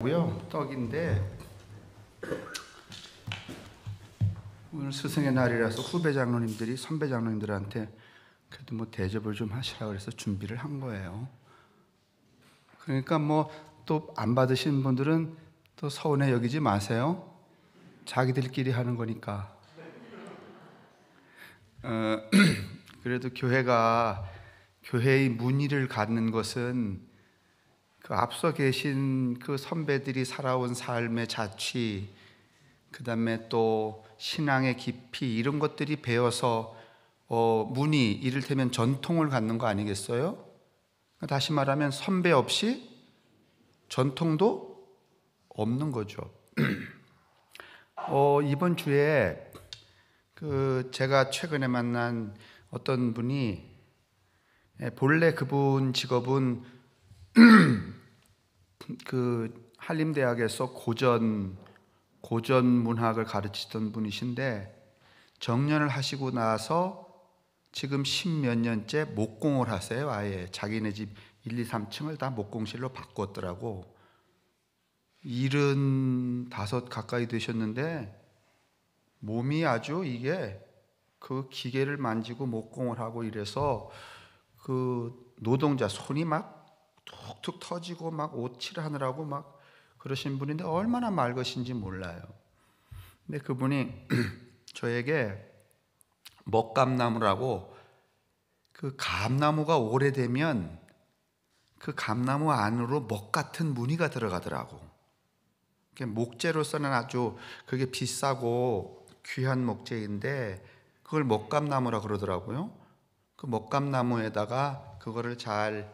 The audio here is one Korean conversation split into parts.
고요 떡인데 오늘 스승의 날이라서 후배 장로님들이 선배 장로님들한테 그래도 뭐 대접을 좀 하시라 그래서 준비를 한 거예요. 그러니까 뭐 또 안 받으신 분들은 또 서운해 여기지 마세요. 자기들끼리 하는 거니까. 어, 그래도 교회가 교회의 문의를 갖는 것은 그 앞서 계신 그 선배들이 살아온 삶의 자취, 그 다음에 또 신앙의 깊이 이런 것들이 배어서 어, 문이 이를테면 전통을 갖는 거 아니겠어요? 다시 말하면 선배 없이 전통도 없는 거죠. 어, 이번 주에 그 제가 최근에 만난 어떤 분이 예, 본래 그분 직업은 음, 그 한림대학에서 고전 고전 문학을 가르치던 분이신데 정년을 하시고 나서 지금 십몇 년째 목공을 하세요. 아예 자기네 집 1, 2, 3층을 다 목공실로 바꿨더라고. 일은 다섯 가까이 되셨는데 몸이 아주 이게 그 기계를 만지고 목공을 하고 이래서 그 노동자 손이 막 툭툭 터지고 막 오칠하느라고 막 그러신 분인데 얼마나 맑으신지 몰라요. 근데 그분이 저에게 먹감나무라고 그 감나무가 오래되면 그 감나무 안으로 먹 같은 무늬가 들어가더라고. 목재로 써는 아주 그게 비싸고 귀한 목재인데 그걸 먹감나무라 그러더라고요. 그 먹감나무에다가 그거를 잘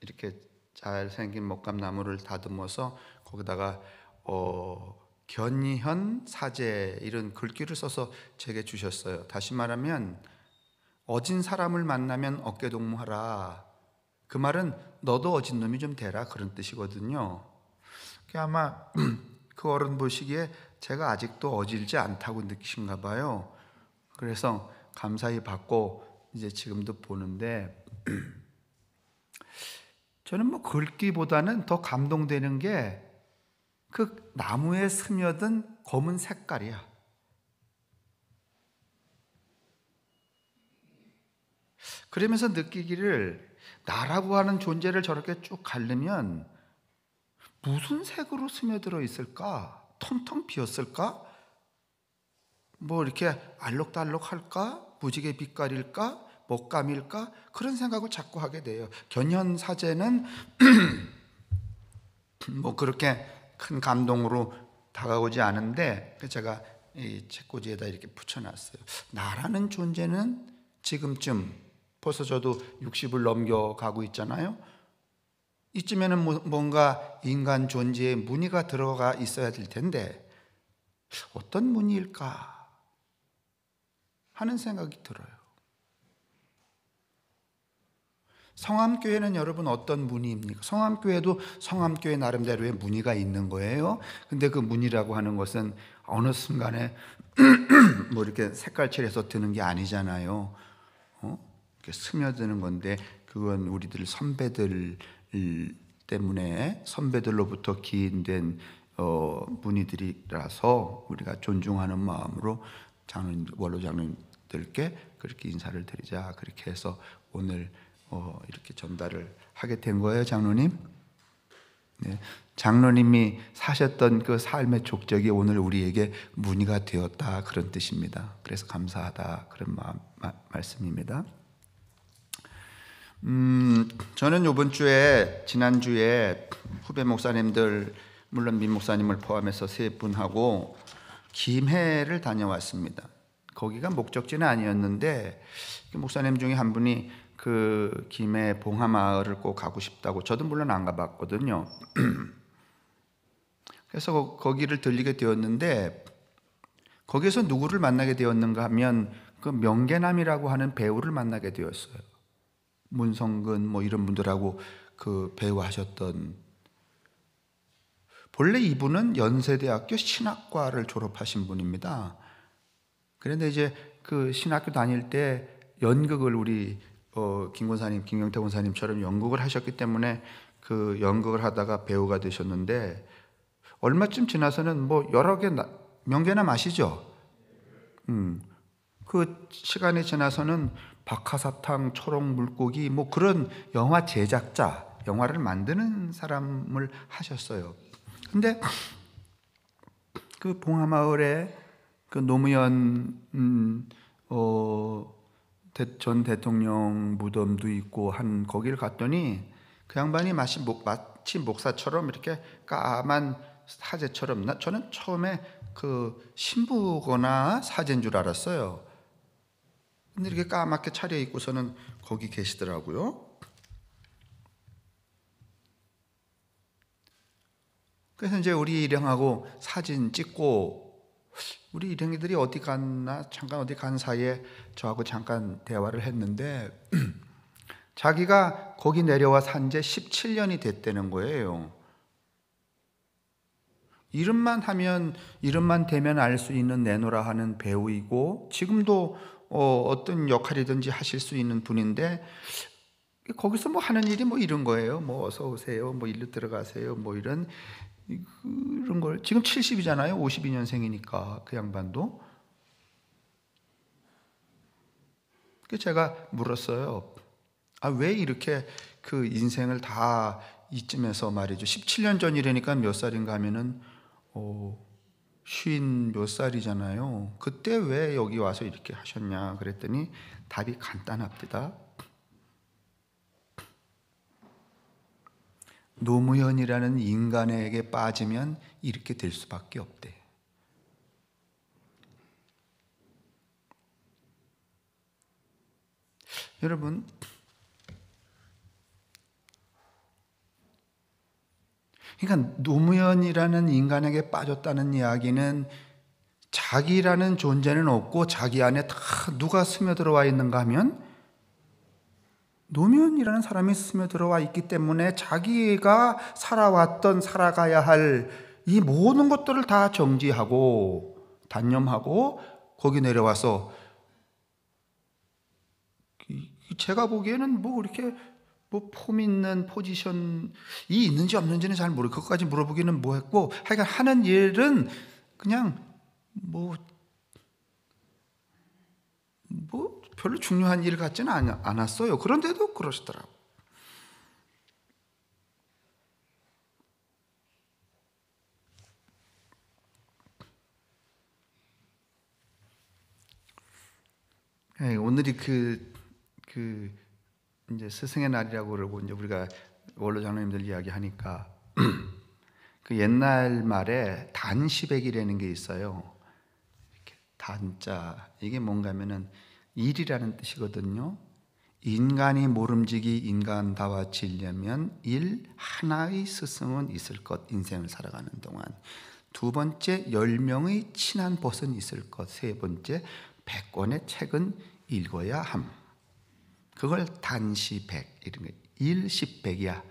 이렇게 잘 생긴 목감나무를 다듬어서 거기다가 어, 견현 사제 이런 글귀를 써서 제게 주셨어요. 다시 말하면 어진 사람을 만나면 어깨 동무하라. 그 말은 너도 어진 놈이 좀 되라 그런 뜻이거든요. 아마 그 어른 보시기에 제가 아직도 어질지 않다고 느끼신가 봐요. 그래서 감사히 받고 이제 지금도 보는데 저는 뭐 긁기보다는 더 감동되는 게 그 나무에 스며든 검은 색깔이야. 그러면서 느끼기를 나라고 하는 존재를 저렇게 쭉 가르면 무슨 색으로 스며들어 있을까? 텅텅 비었을까? 뭐 이렇게 알록달록할까? 무지개 빛깔일까? 목감일까 그런 생각을 자꾸 하게 돼요. 견현 사제는 뭐 그렇게 큰 감동으로 다가오지 않은데 그 제가 이 책꽂이에다 이렇게 붙여놨어요. 나라는 존재는 지금쯤 벌써 저도 60을 넘겨가고 있잖아요. 이쯤에는 뭐, 뭔가 인간 존재의 무늬가 들어가 있어야 될 텐데 어떤 무늬일까 하는 생각이 들어요. 성함교회는 여러분 어떤 무늬입니까? 성함교회도 성함교회 나름대로의 무늬가 있는 거예요. 근데 그 무늬라고 하는 것은 어느 순간에 뭐 이렇게 색깔 칠해서 드는 게 아니잖아요. 어? 이렇게 스며드는 건데 그건 우리들 선배들 때문에 선배들로부터 기인된 어, 문의들이라서 우리가 존중하는 마음으로 장로 원로 장로님들께 그렇게 인사를 드리자 그렇게 해서 오늘 어, 이렇게 전달을 하게 된 거예요, 장로님. 네, 장로님이 사셨던 그 삶의 족적이 오늘 우리에게 문의가 되었다 그런 뜻입니다. 그래서 감사하다 그런 마, 마, 말씀입니다. 음, 저는 이번 주에 지난 주에 후배 목사님들 물론 민 목사님을 포함해서 세 분하고 김해를 다녀왔습니다. 거기가 목적지는 아니었는데 그 목사님 중에 한 분이 그 김해 봉하 마을을 꼭 가고 싶다고 저도 물론 안 가봤거든요. 그래서 거기를 들리게 되었는데 거기에서 누구를 만나게 되었는가 하면 그 명계남이라고 하는 배우를 만나게 되었어요. 문성근 뭐 이런 분들하고 그 배우하셨던 본래 이분은 연세대학교 신학과를 졸업하신 분입니다. 그런데 이제 그 신학교 다닐 때 연극을 우리 어, 김군사님, 김경태 군사님처럼 연극을 하셨기 때문에 그 연극을 하다가 배우가 되셨는데 얼마쯤 지나서는 뭐 여러 개 나, 명계나 마시죠. 음, 그 시간이 지나서는 박하사탕, 초롱 물고기 뭐 그런 영화 제작자, 영화를 만드는 사람을 하셨어요. 근데 그 봉하마을에 그 노무현 음, 어, 전 대통령 무덤도 있고 한 거기를 갔더니 그 양반이 마치, 목, 마치 목사처럼 이렇게 까만 사제처럼 나, 저는 처음에 그 신부거나 사제인 줄 알았어요. 근데 이렇게 까맣게 차려 입고서는 거기 계시더라고요. 그래서 이제 우리 일행하고 사진 찍고 우리 일행이들이 어디 갔나 잠깐 어디 간 사이에 저하고 잠깐 대화를 했는데 자기가 거기 내려와 산 지 17년이 됐다는 거예요. 이름만 하면 이름만 되면 알 수 있는 내노라 하는 배우이고 지금도 어, 떤 역할이든지 하실 수 있는 분인데 거기서 뭐 하는 일이 뭐 이런 거예요. 뭐 어서 오세요. 뭐 일로 들어가세요. 뭐 이런 그런 걸 지금 70이잖아요. 52년생이니까 그 양반도. 그 제가 물었어요. 아, 왜 이렇게 그 인생을 다 이쯤에서 말이죠. 17년 전이라니까 몇 살인가 하면은 어, 쉰몇 살이잖아요. 그때 왜 여기 와서 이렇게 하셨냐 그랬더니 답이 간단합니다. 노무현이라는 인간에게 빠지면 이렇게 될 수밖에 없대. 여러분, 그러니까 노무현이라는 인간에게 빠졌다는 이야기는 자기라는 존재는 없고 자기 안에 다 누가 스며들어와 있는가 하면 노면이라는 사람이 스며들어와 있기 때문에 자기가 살아왔던 살아가야 할 이 모든 것들을 다 정지하고 단념하고 거기 내려와서 제가 보기에는 뭐 이렇게 뭐폼 있는 포지션이 있는지 없는지는 잘 모르고 그것까지 물어보기는 뭐 했고 하여간 하는 일은 그냥 뭐, 뭐, 별로 중요한 일 같지는 않았어요. 그런데도 그러시더라고. 네, 오늘이 그, 그, 이제 스승의 날이라고 그러고 이제 우리가 원로 장로님들 이야기하니까 그 옛날 말에 단시백이라는 게 있어요. 단자 이게 뭔가면은 일이라는 뜻이거든요. 인간이 모름지기 인간다워지려면 일 하나의 스승은 있을 것, 인생을 살아가는 동안. 두 번째, 열 명의 친한 벗은 있을 것. 세 번째, 백 권의 책은 읽어야 함. 그걸 단시백, 이런 게 일십백이야.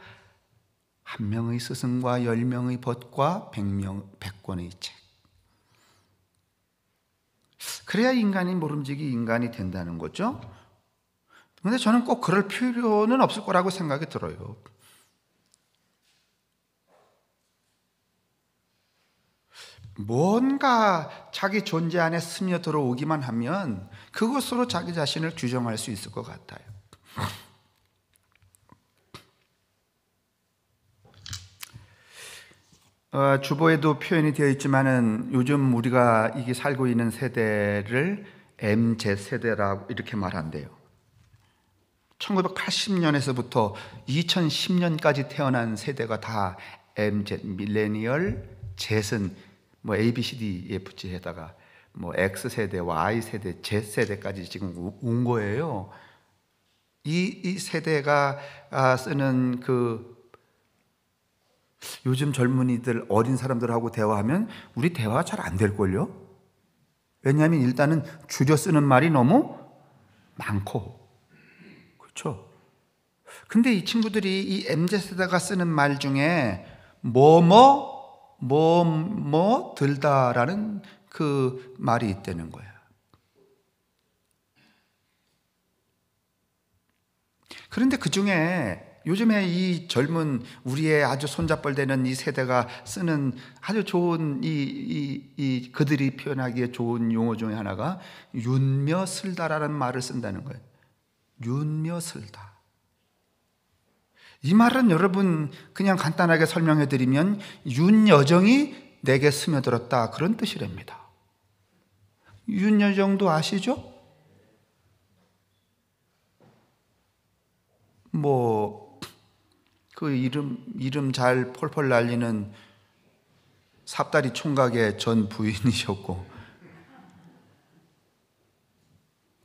한 명의 스승과 열 명의 벗과 백 명, 백 권의 책. 그래야 인간이 모름지기 인간이 된다는 거죠. 근데 저는 꼭 그럴 필요는 없을 거라고 생각이 들어요. 뭔가 자기 존재 안에 스며들어오기만 하면 그것으로 자기 자신을 규정할 수 있을 것 같아요. 어, 주보에도 표현이 되어 있지만은 요즘 우리가 이게 살고 있는 세대를 MZ 세대라고 이렇게 말한대요. 1980년에서부터 2010년까지 태어난 세대가 다 MZ, 밀레니얼, Z은 뭐 A, B, C, D, E, F, G에다가 뭐 X 세대 Y 세대, Z 세대까지 지금 온 거예요. 이, 이 세대가 아, 쓰는 그 요즘 젊은이들, 어린 사람들하고 대화하면 우리 대화가 잘 안 될걸요? 왜냐하면 일단은 줄여 쓰는 말이 너무 많고. 그렇죠? 근데 이 친구들이 이 MZ세대가 쓰는 말 중에 뭐뭐, 뭐뭐 들다라는 그 말이 있다는 거야. 그런데 그 중에 요즘에 이 젊은 우리의 아주 손잡벌되는 이 세대가 쓰는 아주 좋은 이, 이, 이 그들이 표현하기에 좋은 용어 중에 하나가 윤며 슬다라는 말을 쓴다는 거예요. 윤며 슬다. 이 말은 여러분 그냥 간단하게 설명해 드리면 윤여정이 내게 스며들었다 그런 뜻이랍니다. 윤여정도 아시죠? 뭐그 이름 이름 잘 펄펄 날리는 삽다리 총각의 전 부인이셨고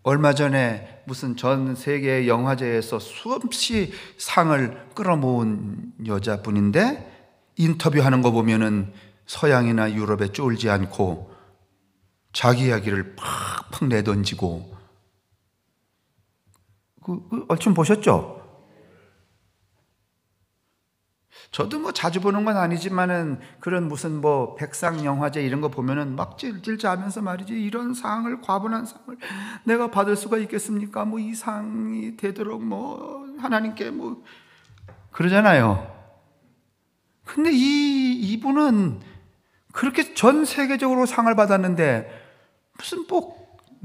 얼마 전에 무슨 전 세계 영화제에서 수없이 상을 끌어모은 여자분인데 인터뷰하는 거 보면은 서양이나 유럽에 쫄지 않고 자기 이야기를 팍팍 내던지고 그, 그 얼추 어, 보셨죠? 저도 뭐 자주 보는 건 아니지만은 그런 무슨 뭐 백상 영화제 이런 거 보면은 막 찔찔자면서 말이지 이런 상을 과분한 상을 내가 받을 수가 있겠습니까? 뭐이 상이 되도록 뭐 하나님께 뭐 그러잖아요. 근데 이 이분은 그렇게 전 세계적으로 상을 받았는데 무슨 꼭 뭐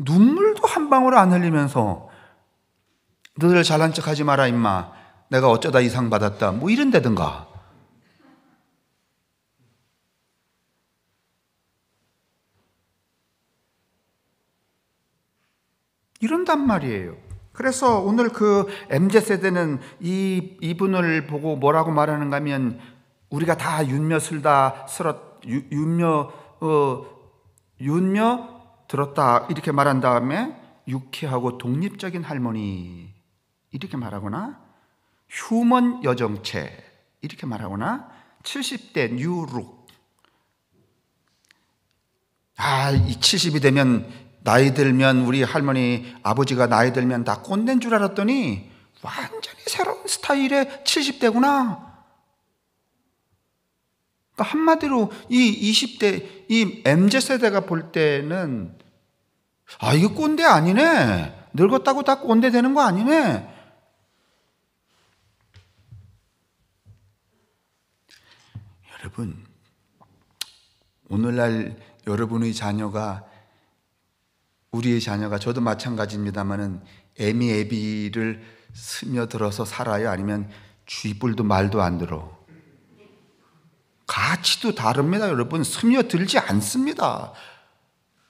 눈물도 한 방울 안 흘리면서 너들 잘난 척하지 마라 임마 내가 어쩌다 이상 받았다 뭐이런데든가 이런단 말이에요. 그래서 오늘 그 MZ 세대는 이 이분을 보고 뭐라고 말하는가 하면 우리가 다 윤며 슬다 쓸었 윤며 어 윤며 들었다 이렇게 말한 다음에 유쾌하고 독립적인 할머니 이렇게 말하거나 휴먼 여정체 이렇게 말하거나 70대 뉴룩 아, 이 70이 되면 나이 들면 우리 할머니 아버지가 나이 들면 다 꼰대인 줄 알았더니 완전히 새로운 스타일의 70대구나. 그러니까 한마디로 이 20대 이 MZ 세대가 볼 때는 아 이게 꼰대 아니네. 늙었다고 다 꼰대 되는 거 아니네. 여러분 오늘날 여러분의 자녀가 우리의 자녀가 저도 마찬가지입니다만은 애미애비를 스며들어서 살아요? 아니면 쥐뿔도 말도 안 들어? 가치도 다릅니다, 여러분. 스며들지 않습니다.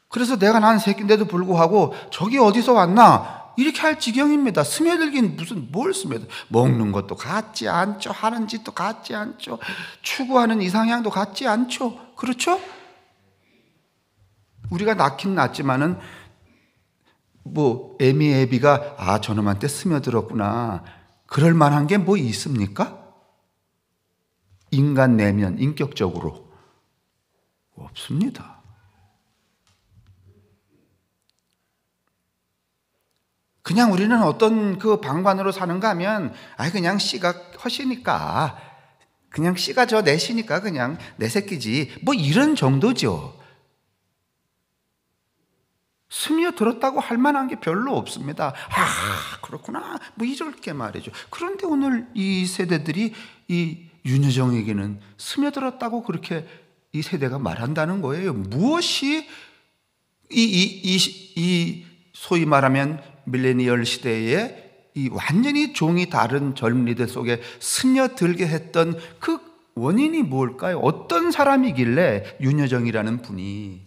그래서 내가 난 새끼인데도 불구하고 저기 어디서 왔나? 이렇게 할 지경입니다. 스며들긴 무슨 뭘 스며들? 먹는 것도 같지 않죠. 하는 짓도 같지 않죠. 추구하는 이상향도 같지 않죠. 그렇죠? 우리가 낳긴 낳지만은 뭐 에미에비가 아 저놈한테 스며들었구나 그럴 만한 게 뭐 있습니까? 인간 내면 인격적으로 없습니다. 그냥 우리는 어떤 그 방관으로 사는가 하면 아 그냥 씨가 허시니까 그냥 씨가 저 내시니까 그냥 내 새끼지 뭐 이런 정도죠. 스며들었다고 할 만한 게 별로 없습니다. 아, 그렇구나. 뭐 이럴 게 말이죠. 그런데 오늘 이 세대들이 이 윤여정에게는 스며들었다고 그렇게 이 세대가 말한다는 거예요. 무엇이 이, 이, 이, 이 소위 말하면 밀레니얼 시대에 이 완전히 종이 다른 젊은이들 속에 스며들게 했던 그 원인이 뭘까요? 어떤 사람이길래 윤여정이라는 분이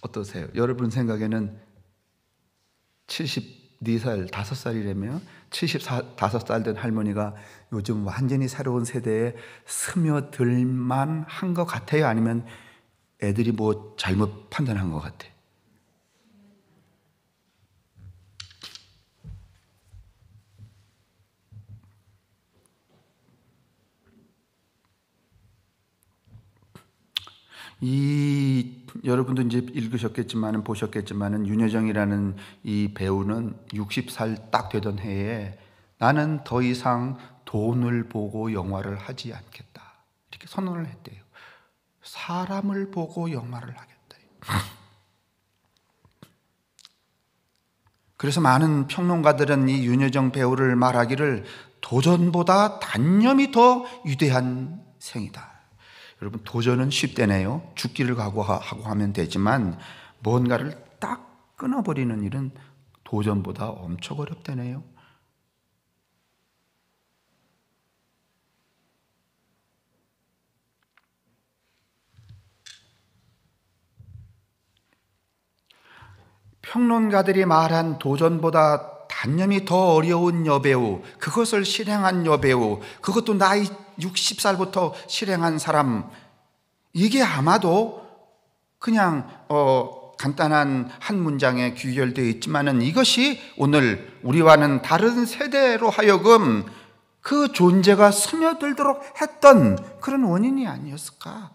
어떠세요? 여러분 생각에는 74살, 5살이라며 75살 된 할머니가 요즘 완전히 새로운 세대에 스며들만 한 것 같아요? 아니면 애들이 뭐 잘못 판단한 것 같아요? 이 여러분도 이제 읽으셨겠지만보셨겠지만 윤여정이라는 이 배우는 60살 딱 되던 해에 나는 더 이상 돈을 보고 영화를 하지 않겠다. 이렇게 선언을 했대요. 사람을 보고 영화를 하겠다. 그래서 많은 평론가들은 이 윤여정 배우를 말하기를 도전보다 단념이 더 위대한 생이다. 여러분 도전은 쉽대네요. 죽기를 각오하고 하면 되지만 뭔가를 딱 끊어버리는 일은 도전보다 엄청 어렵대네요. 평론가들이 말한 도전보다 단념이 더 어려운 여배우, 그것을 실행한 여배우, 그것도 나이 60살부터 실행한 사람, 이게 아마도 그냥, 어, 간단한 한 문장에 귀결되어 있지만은 이것이 오늘 우리와는 다른 세대로 하여금 그 존재가 스며들도록 했던 그런 원인이 아니었을까?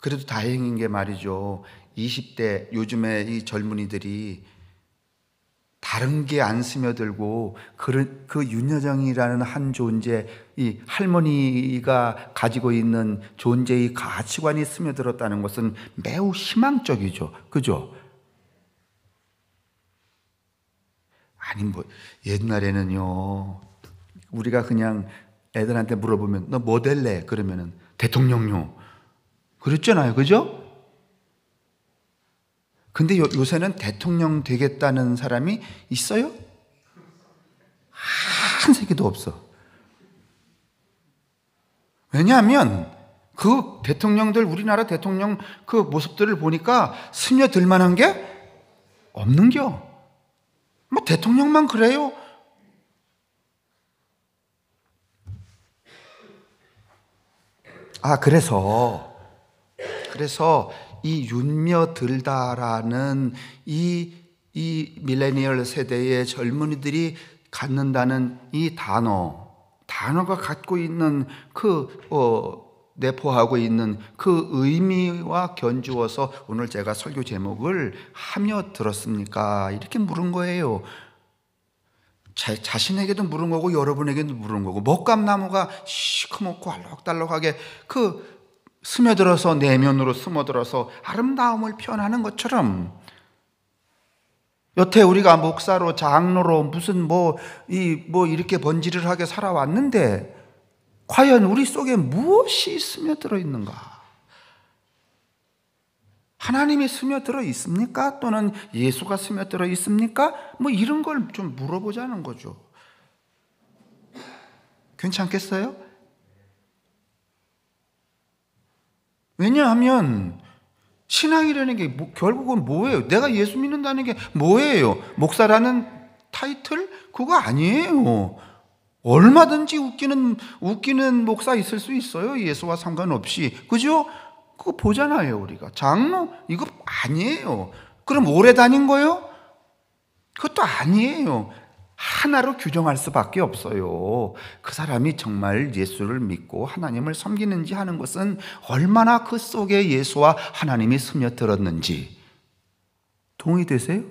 그래도 다행인 게 말이죠. 20대 요즘에 이 젊은이들이 다른 게 안 스며들고 그, 그 윤여정이라는 한 존재, 이 할머니가 가지고 있는 존재의 가치관이 스며들었다는 것은 매우 희망적이죠. 그죠? 아니 뭐 옛날에는요 우리가 그냥 애들한테 물어보면 너 뭐 될래 그러면은 대통령요 그랬잖아요 그죠? 근데 요, 요새는 대통령 되겠다는 사람이 있어요? 한 세기도 없어. 왜냐하면 그 대통령들 우리나라 대통령 그 모습들을 보니까 스며들 만한 게 없는겨. 뭐 대통령만 그래요. 아 그래서 그래서 이 윤며들다라는 이, 이 밀레니얼 세대의 젊은이들이 갖는다는 이 단어, 단어가 갖고 있는 그, 어, 내포하고 있는 그 의미와 견주어서 오늘 제가 설교 제목을 하며 들었습니까? 이렇게 물은 거예요. 자, 자신에게도 물은 거고 여러분에게도 물은 거고 먹감나무가 시커멓고 알록달록하게 그 스며들어서 내면으로 스며들어서 아름다움을 표현하는 것처럼 여태 우리가 목사로 장로로 무슨 뭐 이뭐 뭐 이렇게 번지를 하게 살아왔는데 과연 우리 속에 무엇이 스며들어 있는가? 하나님이 스며들어 있습니까? 또는 예수가 스며들어 있습니까? 뭐 이런 걸 좀 물어보자는 거죠. 괜찮겠어요? 왜냐하면 신앙이라는 게 뭐, 결국은 뭐예요? 내가 예수 믿는다는 게 뭐예요? 목사라는 타이틀 그거 아니에요. 얼마든지 웃기는 웃기는 목사 있을 수 있어요. 예수와 상관없이 그죠? 그거 보잖아요 우리가 장로 이거 아니에요. 그럼 오래 다닌 거요? 그것도 아니에요. 하나로 규정할 수밖에 없어요. 그 사람이 정말 예수를 믿고 하나님을 섬기는지 하는 것은 얼마나 그 속에 예수와 하나님이 스며들었는지 동의되세요?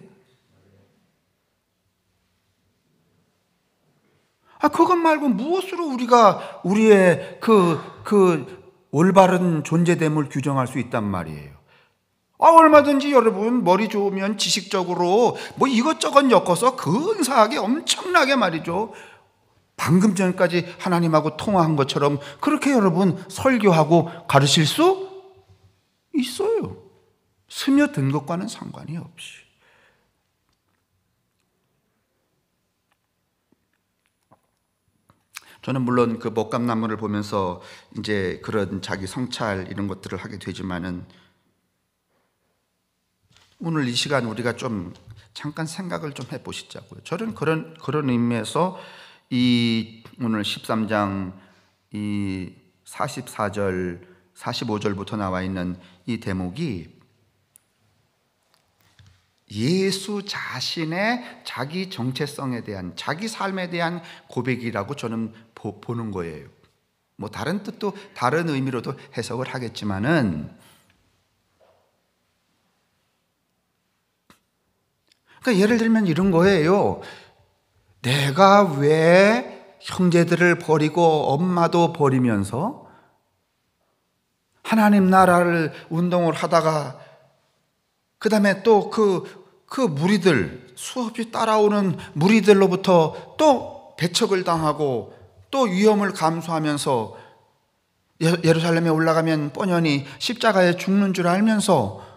아, 그것 말고 무엇으로 우리가 우리의 그, 그 올바른 존재됨을 규정할 수 있단 말이에요? 아, 얼마든지 여러분 머리 좋으면 지식적으로 뭐 이것저것 엮어서 근사하게 엄청나게 말이죠. 방금 전까지 하나님하고 통화한 것처럼 그렇게 여러분 설교하고 가르칠 수 있어요. 스며든 것과는 상관이 없이. 저는 물론 그 먹감나무를 보면서 이제 그런 자기 성찰 이런 것들을 하게 되지만은 오늘 이 시간 우리가 좀 잠깐 생각을 좀 해보시자고요. 저는 그런, 그런 의미에서 이 오늘 13장 이 44절, 45절부터 나와 있는 이 대목이 예수 자신의 자기 정체성에 대한 자기 삶에 대한 고백이라고 저는 보, 는 거예요. 뭐 다른 뜻도 다른 의미로도 해석을 하겠지만은 그러니까 예를 들면 이런 거예요. 내가 왜 형제들을 버리고 엄마도 버리면서 하나님 나라를 운동을 하다가 그다음에 또 그그 그 무리들 수없이 따라오는 무리들로부터 또 배척을 당하고 또 위험을 감수하면서 예, 예루살렘에 올라가면 뻔연히 십자가에 죽는 줄 알면서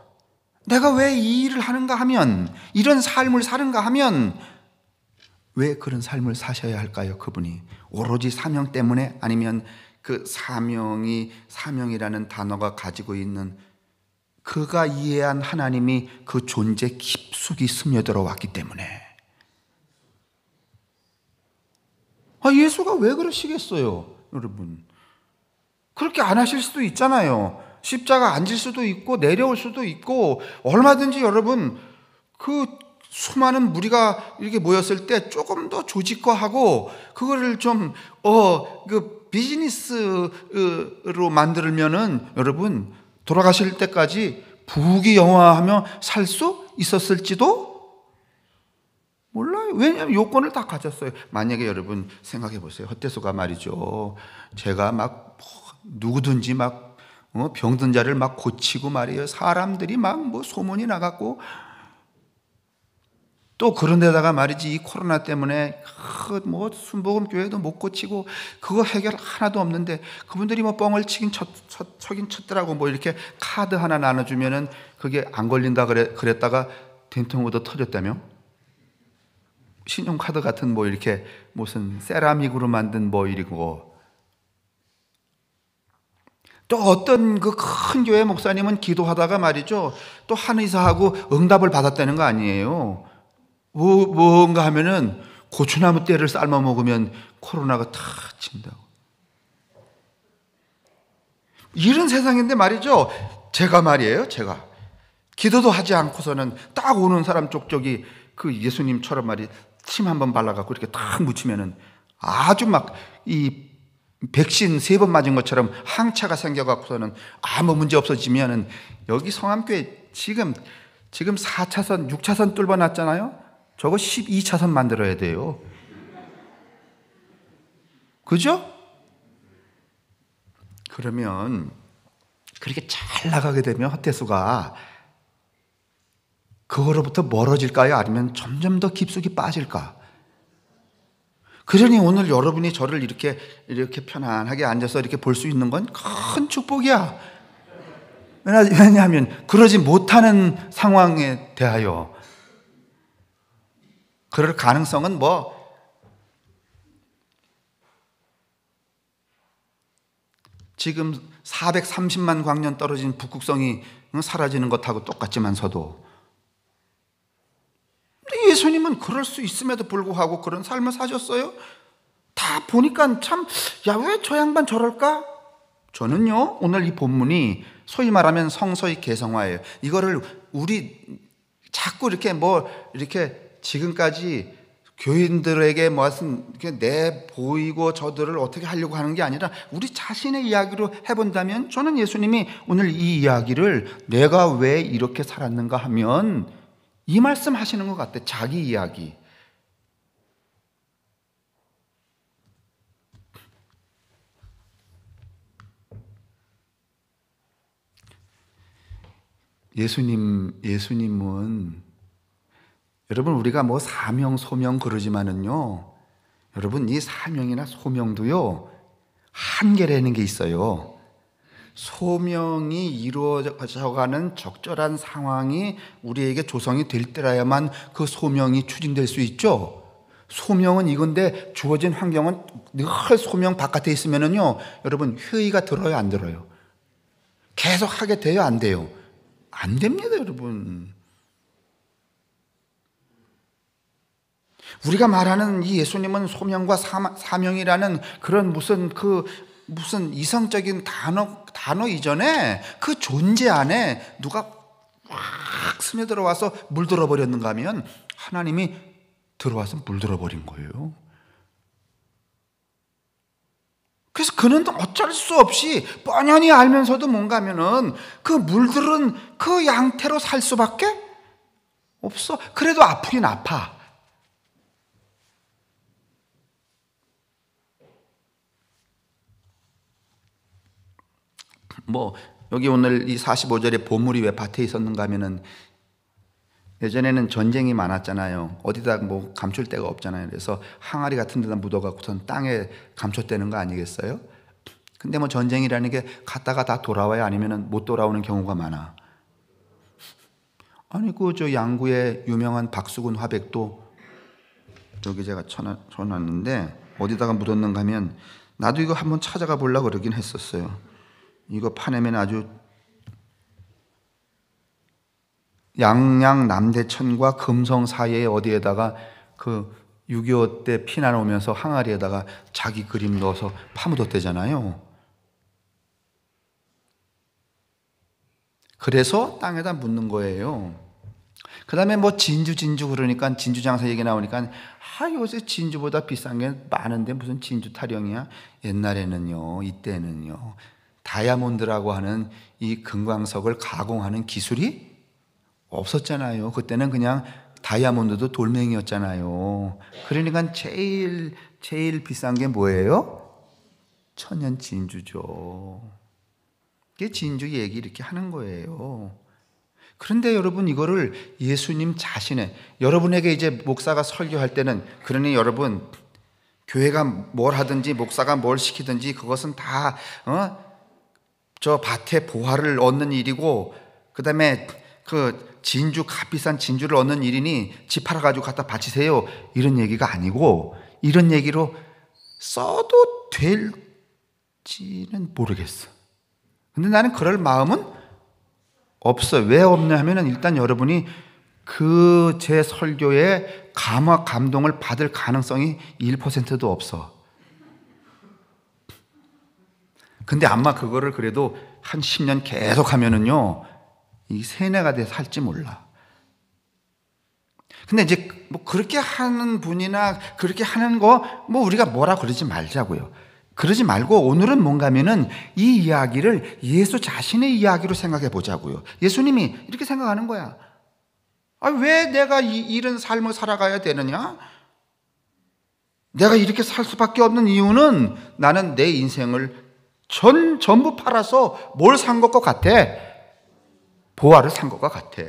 내가 왜 이 일을 하는가 하면, 이런 삶을 사는가 하면, 왜 그런 삶을 사셔야 할까요? 그분이. 오로지 사명 때문에 아니면 그 사명이, 사명이라는 단어가 가지고 있는 그가 이해한 하나님이 그 존재 깊숙이 스며들어 왔기 때문에. 아, 예수가 왜 그러시겠어요, 여러분? 그렇게 안 하실 수도 있잖아요. 십자가 앉을 수도 있고 내려올 수도 있고 얼마든지 여러분 그 수많은 무리가 이렇게 모였을 때 조금 더 조직화하고 그거를 좀 어 그 비즈니스로 만들면은 여러분 돌아가실 때까지 부귀 영화하며 살 수 있었을지도 몰라요. 왜냐하면 요건을 다 가졌어요. 만약에 여러분 생각해 보세요. 헛되소가 말이죠. 제가 막 뭐 누구든지 막 어? 병든 자를 막 고치고 말이에요. 사람들이 막 뭐 소문이 나갔고 또 그런데다가 말이지 이 코로나 때문에 그 뭐 순복음 교회도 못 고치고 그거 해결 하나도 없는데 그분들이 뭐 뻥을 치긴 쳤, 긴 쳤더라고 뭐 이렇게 카드 하나 나눠주면은 그게 안 걸린다 그래, 그랬다가 된통으로 터졌다며 신용카드 같은 뭐 이렇게 무슨 세라믹으로 만든 뭐 이리고 또 어떤 그 큰 교회 목사님은 기도하다가 말이죠. 또한 의사하고 응답을 받았다는 거 아니에요. 뭐, 뭔가 하면은 고추나무 떼를 삶아 먹으면 코로나가 다 친다고. 이런 세상인데 말이죠. 제가 말이에요. 제가. 기도도 하지 않고서는 딱 오는 사람 쪽쪽이 그 예수님처럼 말이 침한번 발라갖고 이렇게 탁 묻히면은 아주 막이 백신 세 번 맞은 것처럼 항차가 생겨갖고서는 아무 문제 없어지면은 여기 성암교회 지금 지금 4차선, 6차선 뚫어놨잖아요. 저거 12차선 만들어야 돼요. 그죠? 그러면 그렇게 잘 나가게 되면 헛대수가 그거로부터 멀어질까요? 아니면 점점 더 깊숙이 빠질까? 그러니 오늘 여러분이 저를 이렇게 이렇게 편안하게 앉아서 이렇게 볼 수 있는 건 큰 축복이야. 왜냐하면 그러지 못하는 상황에 대하여 그럴 가능성은 뭐 지금 430만 광년 떨어진 북극성이 사라지는 것하고 똑같지만서도 근데 예수님은 그럴 수 있음에도 불구하고 그런 삶을 사셨어요? 다 보니까 참, 야, 왜 저 양반 저럴까? 저는요, 오늘 이 본문이 소위 말하면 성서의 개성화예요. 이거를 우리 자꾸 이렇게 뭐, 이렇게 지금까지 교인들에게 무슨 내 보이고 저들을 어떻게 하려고 하는 게 아니라 우리 자신의 이야기로 해본다면 저는 예수님이 오늘 이 이야기를 내가 왜 이렇게 살았는가 하면 이 말씀 하시는 것 같아. 자기 이야기. 예수님, 예수님은 여러분 우리가 뭐 사명, 소명 그러지만은요. 여러분 이 사명이나 소명도요. 한계라는 게 있어요. 소명이 이루어져가는 적절한 상황이 우리에게 조성이 될 때라야만 그 소명이 추진될 수 있죠. 소명은 이건데 주어진 환경은 늘 소명 바깥에 있으면은요, 여러분 회의가 들어요, 안 들어요? 계속 하게 돼요, 안 돼요? 안 됩니다, 여러분. 우리가 말하는 이 예수님은 소명과 사명이라는 그런 무슨 그 무슨 이상적인 단어, 단어 이전에 그 존재 안에 누가 확 스며들어 와서 물들어 버렸는가 하면 하나님이 들어와서 물들어 버린 거예요. 그래서 그는 어쩔 수 없이 뻔연히 알면서도 뭔가 하면은 그 물들은 그 양태로 살 수밖에 없어. 그래도 아프긴 아파. 뭐 여기 오늘 이 45절에 보물이 왜 밭에 있었는가 하면은 예전에는 전쟁이 많았잖아요. 어디다 뭐 감출 데가 없잖아요. 그래서 항아리 같은 데다 묻어갖고선 땅에 감췄다는 거 아니겠어요? 근데 뭐 전쟁이라는 게 갔다가 다 돌아와요. 아니면못 돌아오는 경우가 많아. 아니 그저 양구의 유명한 박수근 화백도 여기 제가 쳐놨는데 어디다가 묻었는가 하면 나도 이거 한번 찾아가 보려고 그러긴 했었어요. 이거 파내면 아주 양양 남대천과 금성 사이에 어디에다가 그6.25 때 피난 오면서 항아리에다가 자기 그림 넣어서 파묻었대잖아요. 그래서 땅에다 묻는 거예요. 그 다음에 뭐 진주, 진주 그러니까 진주 장사 얘기 나오니까 아, 요새 진주보다 비싼 게 많은데 무슨 진주 타령이야? 옛날에는요, 이때는요. 다이아몬드라고 하는 이 금광석을 가공하는 기술이 없었잖아요. 그때는 그냥 다이아몬드도 돌멩이였잖아요. 그러니까 제일 제일 비싼 게 뭐예요? 천연 진주죠. 이게 진주 얘기 이렇게 하는 거예요. 그런데 여러분 이거를 예수님 자신의 여러분에게 이제 목사가 설교할 때는 그러니 여러분 교회가 뭘 하든지 목사가 뭘 시키든지 그것은 다 어? 저밭에 보화를 얻는 일이고 그다음에 그 진주 값비싼 진주를 얻는 일이니 집 팔아 가지고 갖다 바치세요. 이런 얘기가 아니고 이런 얘기로 써도 될지는 모르겠어. 근데 나는 그럴 마음은 없어. 왜 없냐 하면은 일단 여러분이 그 제 설교에 감화 감동을 받을 가능성이 1%도 없어. 근데 아마 그거를 그래도 한 10년 계속 하면은요, 이 세뇌가 돼서 할지 몰라. 근데 이제 뭐 그렇게 하는 분이나 그렇게 하는 거 뭐 우리가 뭐라 그러지 말자고요. 그러지 말고 오늘은 뭔가면은 이 이야기를 예수 자신의 이야기로 생각해 보자고요. 예수님이 이렇게 생각하는 거야. 아, 왜 내가 이, 이런 삶을 살아가야 되느냐? 내가 이렇게 살 수밖에 없는 이유는 나는 내 인생을 전 전부 팔아서 뭘 산 것 같아? 보화를 산 것 같아.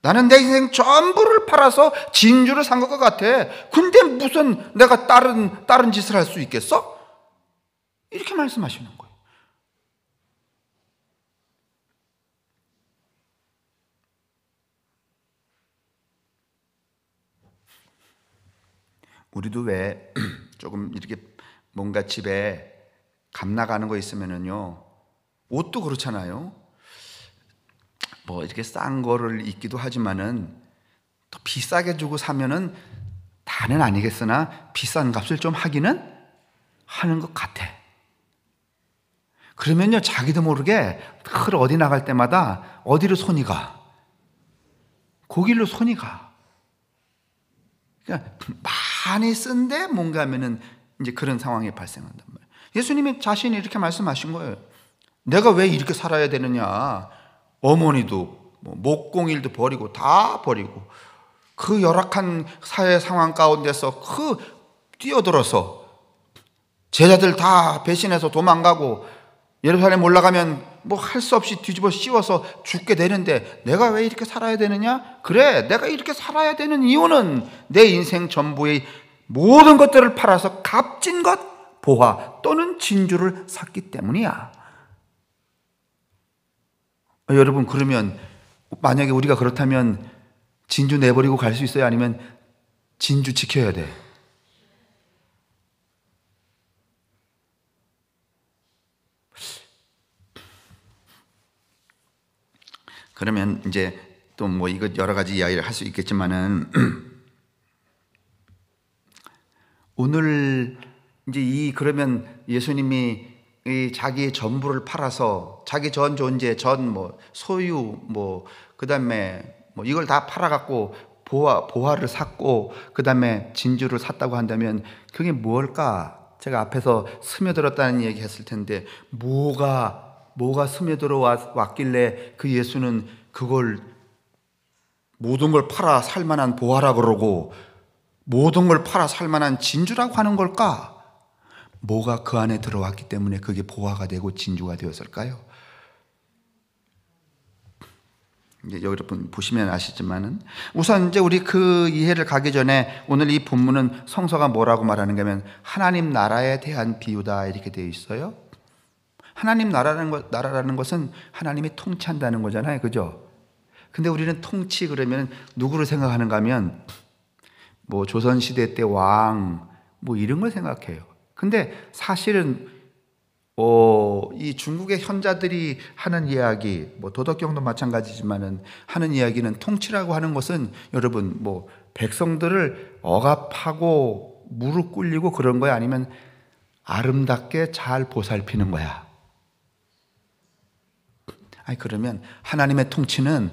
나는 내 인생 전부를 팔아서 진주를 산 것 같아. 근데 무슨 내가 다른 다른 짓을 할 수 있겠어? 이렇게 말씀하시는 거예요. 우리도 왜 조금 이렇게 뭔가 집에 감나가는 거있으면요 옷도 그렇잖아요. 뭐 이렇게 싼 거를 입기도 하지만은 또 비싸게 주고 사면은 다는 아니겠으나 비싼 값을 좀 하기는 하는 것 같아. 그러면요, 자기도 모르게 늘 어디 나갈 때마다 어디로 손이 가? 고길로 손이 가. 그러니까 많이 쓴데 뭔가 하면은 이제 그런 상황이 발생한단 말이에요. 예수님이 자신이 이렇게 말씀하신 거예요. 내가 왜 이렇게 살아야 되느냐. 어머니도 뭐 목공일도 버리고 다 버리고 그 열악한 사회 상황 가운데서 그 뛰어들어서 제자들 다 배신해서 도망가고 예루살렘 올라가면 뭐 할 수 없이 뒤집어 씌워서 죽게 되는데 내가 왜 이렇게 살아야 되느냐? 그래, 내가 이렇게 살아야 되는 이유는 내 인생 전부의 모든 것들을 팔아서 값진 것 보화 또는 진주를 샀기 때문이야. 여러분 그러면 만약에 우리가 그렇다면 진주 내버리고 갈 수 있어요? 아니면 진주 지켜야 돼? 그러면 이제 또 뭐 이것 여러 가지 이야기를 할 수 있겠지만은 오늘 이제 이 그러면 예수님이 이 자기의 전부를 팔아서 자기 전 존재, 전뭐 소유 뭐 그다음에 뭐 이걸 다 팔아 갖고 보화 보화를 샀고 그다음에 진주를 샀다고 한다면 그게 뭘까? 제가 앞에서 스며들었다는 얘기 했을 텐데 뭐가 뭐가 스며들어 왔길래 그 예수는 그걸 모든 걸 팔아 살 만한 보화라 그러고 모든 걸 팔아 살 만한 진주라고 하는 걸까? 뭐가 그 안에 들어왔기 때문에 그게 보화가 되고 진주가 되었을까요? 이제 여러분 보시면 아시지만은 우선 이제 우리 그 이해를 가기 전에 오늘 이 본문은 성서가 뭐라고 말하는가면 하나님 나라에 대한 비유다 이렇게 되어 있어요. 하나님 나라라는 것 나라라는 것은 하나님이 통치한다는 거잖아요, 그죠? 근데 우리는 통치 그러면 누구를 생각하는가면 뭐 조선 시대 때 왕 뭐 이런 걸 생각해요. 근데 사실은 어, 이 중국의 현자들이 하는 이야기, 뭐 도덕경도 마찬가지지만은 하는 이야기는 통치라고 하는 것은 여러분 뭐 백성들을 억압하고 무릎 꿇리고 그런 거야 아니면 아름답게 잘 보살피는 거야. 아니 그러면 하나님의 통치는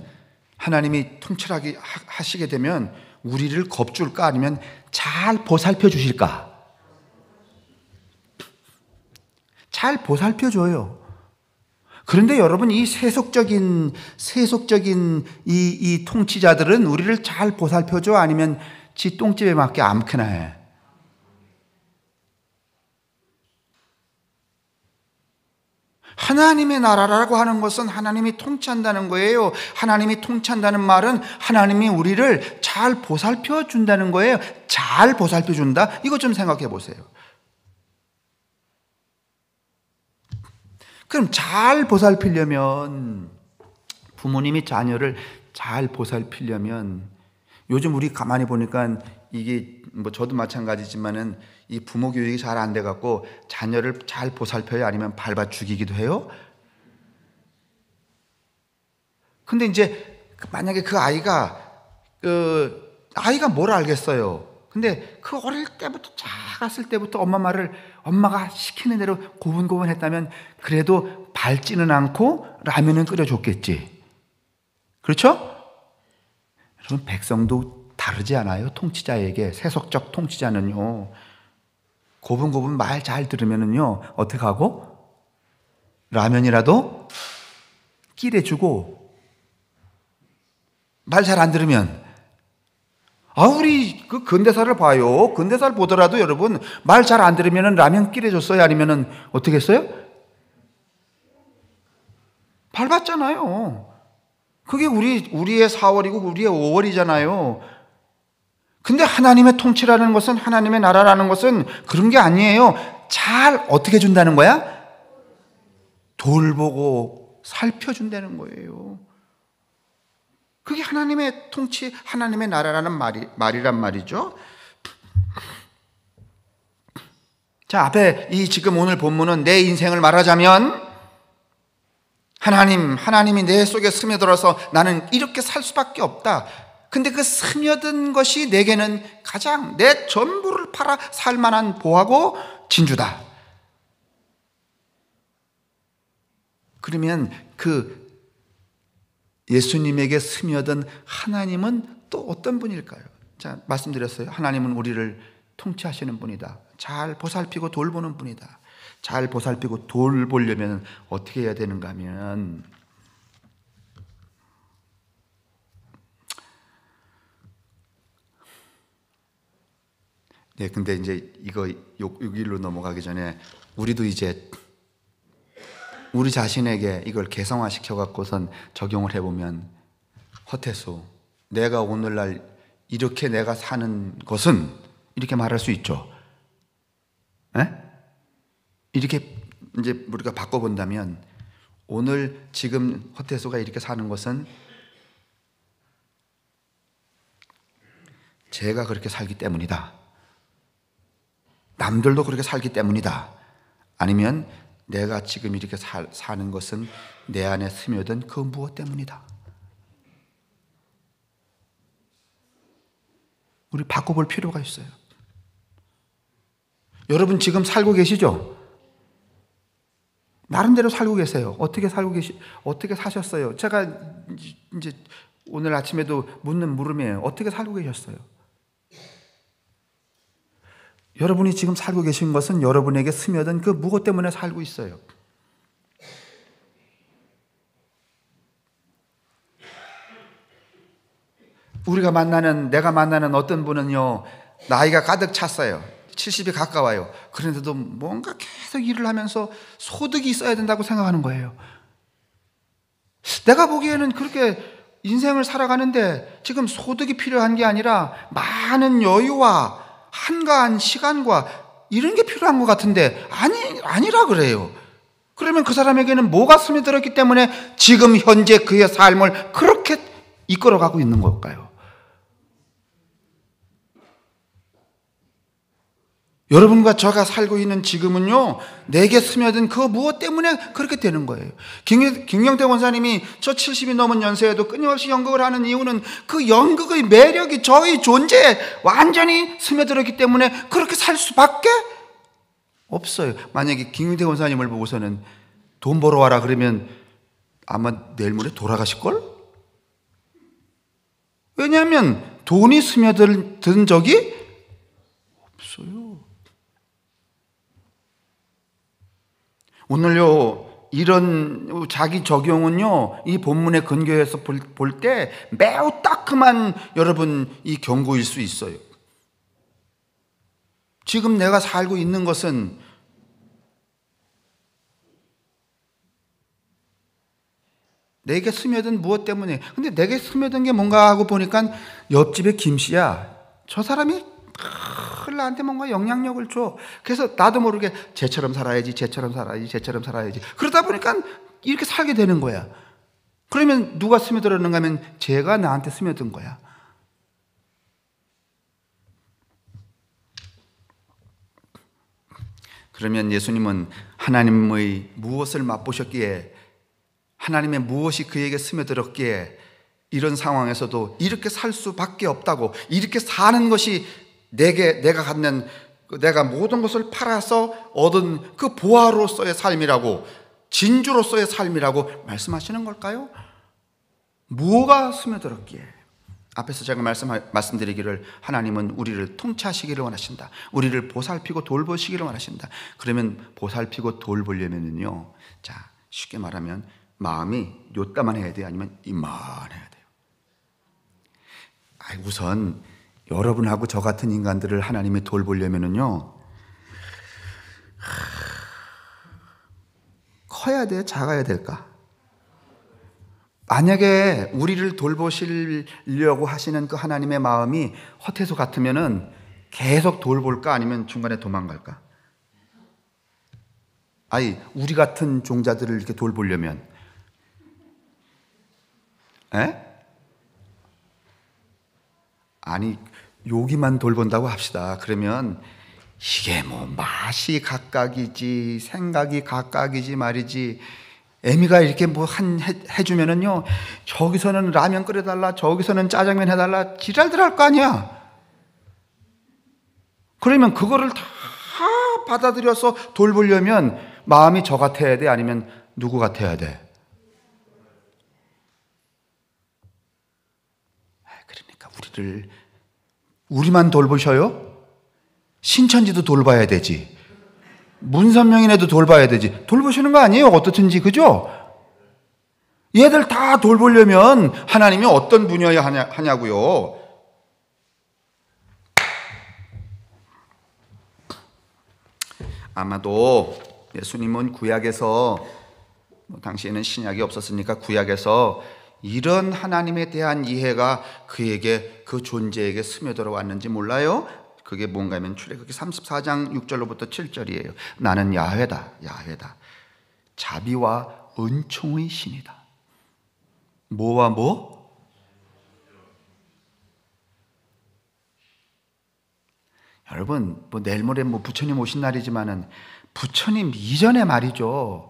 하나님이 통치하게 하시게 되면 우리를 겁줄까 아니면 잘 보살펴 주실까? 잘 보살펴줘요. 그런데 여러분 이 세속적인 세속적인 이, 이 통치자들은 우리를 잘 보살펴줘 아니면 지 똥집에 맞게 암크나 해. 하나님의 나라라고 하는 것은 하나님이 통치한다는 거예요. 하나님이 통치한다는 말은 하나님이 우리를 잘 보살펴 준다는 거예요. 잘 보살펴 준다. 이거 좀 생각해 보세요. 그럼 잘 보살피려면 부모님이 자녀를 잘 보살피려면 요즘 우리 가만히 보니까 이게 뭐 저도 마찬가지지만은 이 부모 교육이 잘 안 돼 갖고 자녀를 잘보살펴야 아니면 밟아 죽이기도 해요. 근데 이제 그 만약에 그 아이가 그 아이가 뭘 알겠어요. 근데 그 어릴 때부터 작았을 때부터 엄마 말을 엄마가 시키는 대로 고분고분 했다면 그래도 밝지는 않고 라면은 끓여줬겠지. 그렇죠? 여러분, 백성도 다르지 않아요. 통치자에게. 세속적 통치자는요. 고분고분 말 잘 들으면은요. 어떻게 하고? 라면이라도 끼래주고 말 잘 안 들으면 아, 우리 그 근대사를 봐요. 근대사를 보더라도 여러분 말 잘 안 들으면 라면 끼려줬어요? 아니면 어떻게 했어요? 밟았잖아요. 그게 우리, 우리의 4월이고 우리의 5월이잖아요. 근데 하나님의 통치라는 것은 하나님의 나라라는 것은 그런 게 아니에요. 잘 어떻게 준다는 거야? 돌보고 살펴준다는 거예요. 그게 하나님의 통치, 하나님의 나라라는 말이, 말이란 말이죠. 자, 앞에 이 지금 오늘 본문은 내 인생을 말하자면 하나님, 하나님이 내 속에 스며들어서 나는 이렇게 살 수밖에 없다. 근데 그 스며든 것이 내게는 가장 내 전부를 팔아 살 만한 보하고 진주다. 그러면 그 예수님에게 스며든 하나님은 또 어떤 분일까요? 자, 말씀드렸어요. 하나님은 우리를 통치하시는 분이다. 잘 보살피고 돌보는 분이다. 잘 보살피고 돌보려면 어떻게 해야 되는가 하면 네, 근데 이제 이거 요, 요로 넘어가기 전에 우리도 이제 우리 자신에게 이걸 개성화시켜 갖고선 적용을 해보면 허태수 내가 오늘날 이렇게 내가 사는 것은 이렇게 말할 수 있죠. 에? 예? 이렇게 이제 우리가 바꿔본다면 오늘 지금 허태수가 이렇게 사는 것은 제가 그렇게 살기 때문이다. 남들도 그렇게 살기 때문이다. 아니면 내가 지금 이렇게 살, 사는 것은 내 안에 스며든 그 무엇 때문이다. 우리 바꿔볼 필요가 있어요. 여러분 지금 살고 계시죠? 나름대로 살고 계세요. 어떻게 살고 계시, 어떻게 사셨어요? 제가 이제 오늘 아침에도 묻는 물음이에요. 어떻게 살고 계셨어요? 여러분이 지금 살고 계신 것은 여러분에게 스며든 그무엇 때문에 살고 있어요. 우리가 만나는, 내가 만나는 어떤 분은요, 나이가 가득 찼어요. 70이 가까워요. 그런데도 뭔가 계속 일을 하면서 소득이 있어야 된다고 생각하는 거예요. 내가 보기에는 그렇게 인생을 살아가는데 지금 소득이 필요한 게 아니라 많은 여유와 한가한 시간과 이런 게 필요한 것 같은데 아니 아니라 그래요. 그러면 그 사람에게는 뭐가 스며들었기 때문에 지금 현재 그의 삶을 그렇게 이끌어가고 있는 걸까요? 여러분과 저가 살고 있는 지금은요, 내게 스며든 그 무엇 때문에 그렇게 되는 거예요. 김, 경태 권사님이 저 70이 넘은 연세에도 끊임없이 연극을 하는 이유는 그 연극의 매력이 저의 존재에 완전히 스며들었기 때문에 그렇게 살 수밖에 없어요. 만약에 김경태 권사님을 보고서는 돈 벌어와라 그러면 아마 내일 모레 돌아가실걸? 왜냐하면 돈이 스며든 적이 없어요. 오늘요, 이런 자기 적용은요, 이 본문의 근거에서 볼 때 매우 따끔한 여러분 이 경고일 수 있어요. 지금 내가 살고 있는 것은 내게 스며든 무엇 때문에. 근데 내게 스며든 게 뭔가 하고 보니까 옆집의 김씨야. 저 사람이 나한테 뭔가 영향력을 줘. 그래서 나도 모르게 쟤처럼 살아야지, 쟤처럼 살아야지, 쟤처럼 살아야지. 그러다 보니까 이렇게 살게 되는 거야. 그러면 누가 스며들었는가 하면 쟤가 나한테 스며든 거야. 그러면 예수님은 하나님의 무엇을 맛보셨기에 하나님의 무엇이 그에게 스며들었기에 이런 상황에서도 이렇게 살 수밖에 없다고 이렇게 사는 것이 내게 내가 갖는 그 내가 모든 것을 팔아서 얻은 그 보화로서의 삶이라고 진주로서의 삶이라고 말씀하시는 걸까요? 뭐가 스며들었기에 앞에서 제가 말씀, 말씀드리기를 하나님은 우리를 통치하시기를 원하신다. 우리를 보살피고 돌보시기를 원하신다. 그러면 보살피고 돌보려면요 자, 쉽게 말하면 마음이 요따만 해야 돼요? 아니면 이만해야 돼요? 아, 우선 여러분하고 저 같은 인간들을 하나님이 돌보려면요 커야 돼? 작아야 될까? 만약에 우리를 돌보시려고 하시는 그 하나님의 마음이 허태소 같으면 계속 돌볼까? 아니면 중간에 도망갈까? 아니, 우리 같은 종자들을 이렇게 돌보려면. 에? 아니, 여기만 돌본다고 합시다. 그러면 이게 뭐 맛이 각각이지 생각이 각각이지 말이지 애미가 이렇게 뭐한 해주면은요 저기서는 라면 끓여달라 저기서는 짜장면 해달라 지랄들 할 거 아니야 그러면 그거를 다 받아들여서 돌보려면 마음이 저 같아야 돼 아니면 누구 같아야 돼 아, 그러니까 우리를 우리만 돌보셔요? 신천지도 돌봐야 되지. 문선명인에도 돌봐야 되지. 돌보시는 거 아니에요? 어떻든지, 그죠? 얘들 다 돌보려면 하나님이 어떤 분야에 하냐, 고요 아마도 예수님은 구약에서 뭐 당시에는 신약이 없었으니까 구약에서 이런 하나님에 대한 이해가 그에게 그 존재에게 스며들어 왔는지 몰라요. 그게 뭔가면 출애굽기 34장 6절로부터 7절이에요. 나는 야훼다. 야훼다. 자비와 은총의 신이다. 뭐와 뭐? 여러분, 뭐 내일 모레 뭐 부처님 오신 날이지만은 부처님 이전의 말이죠.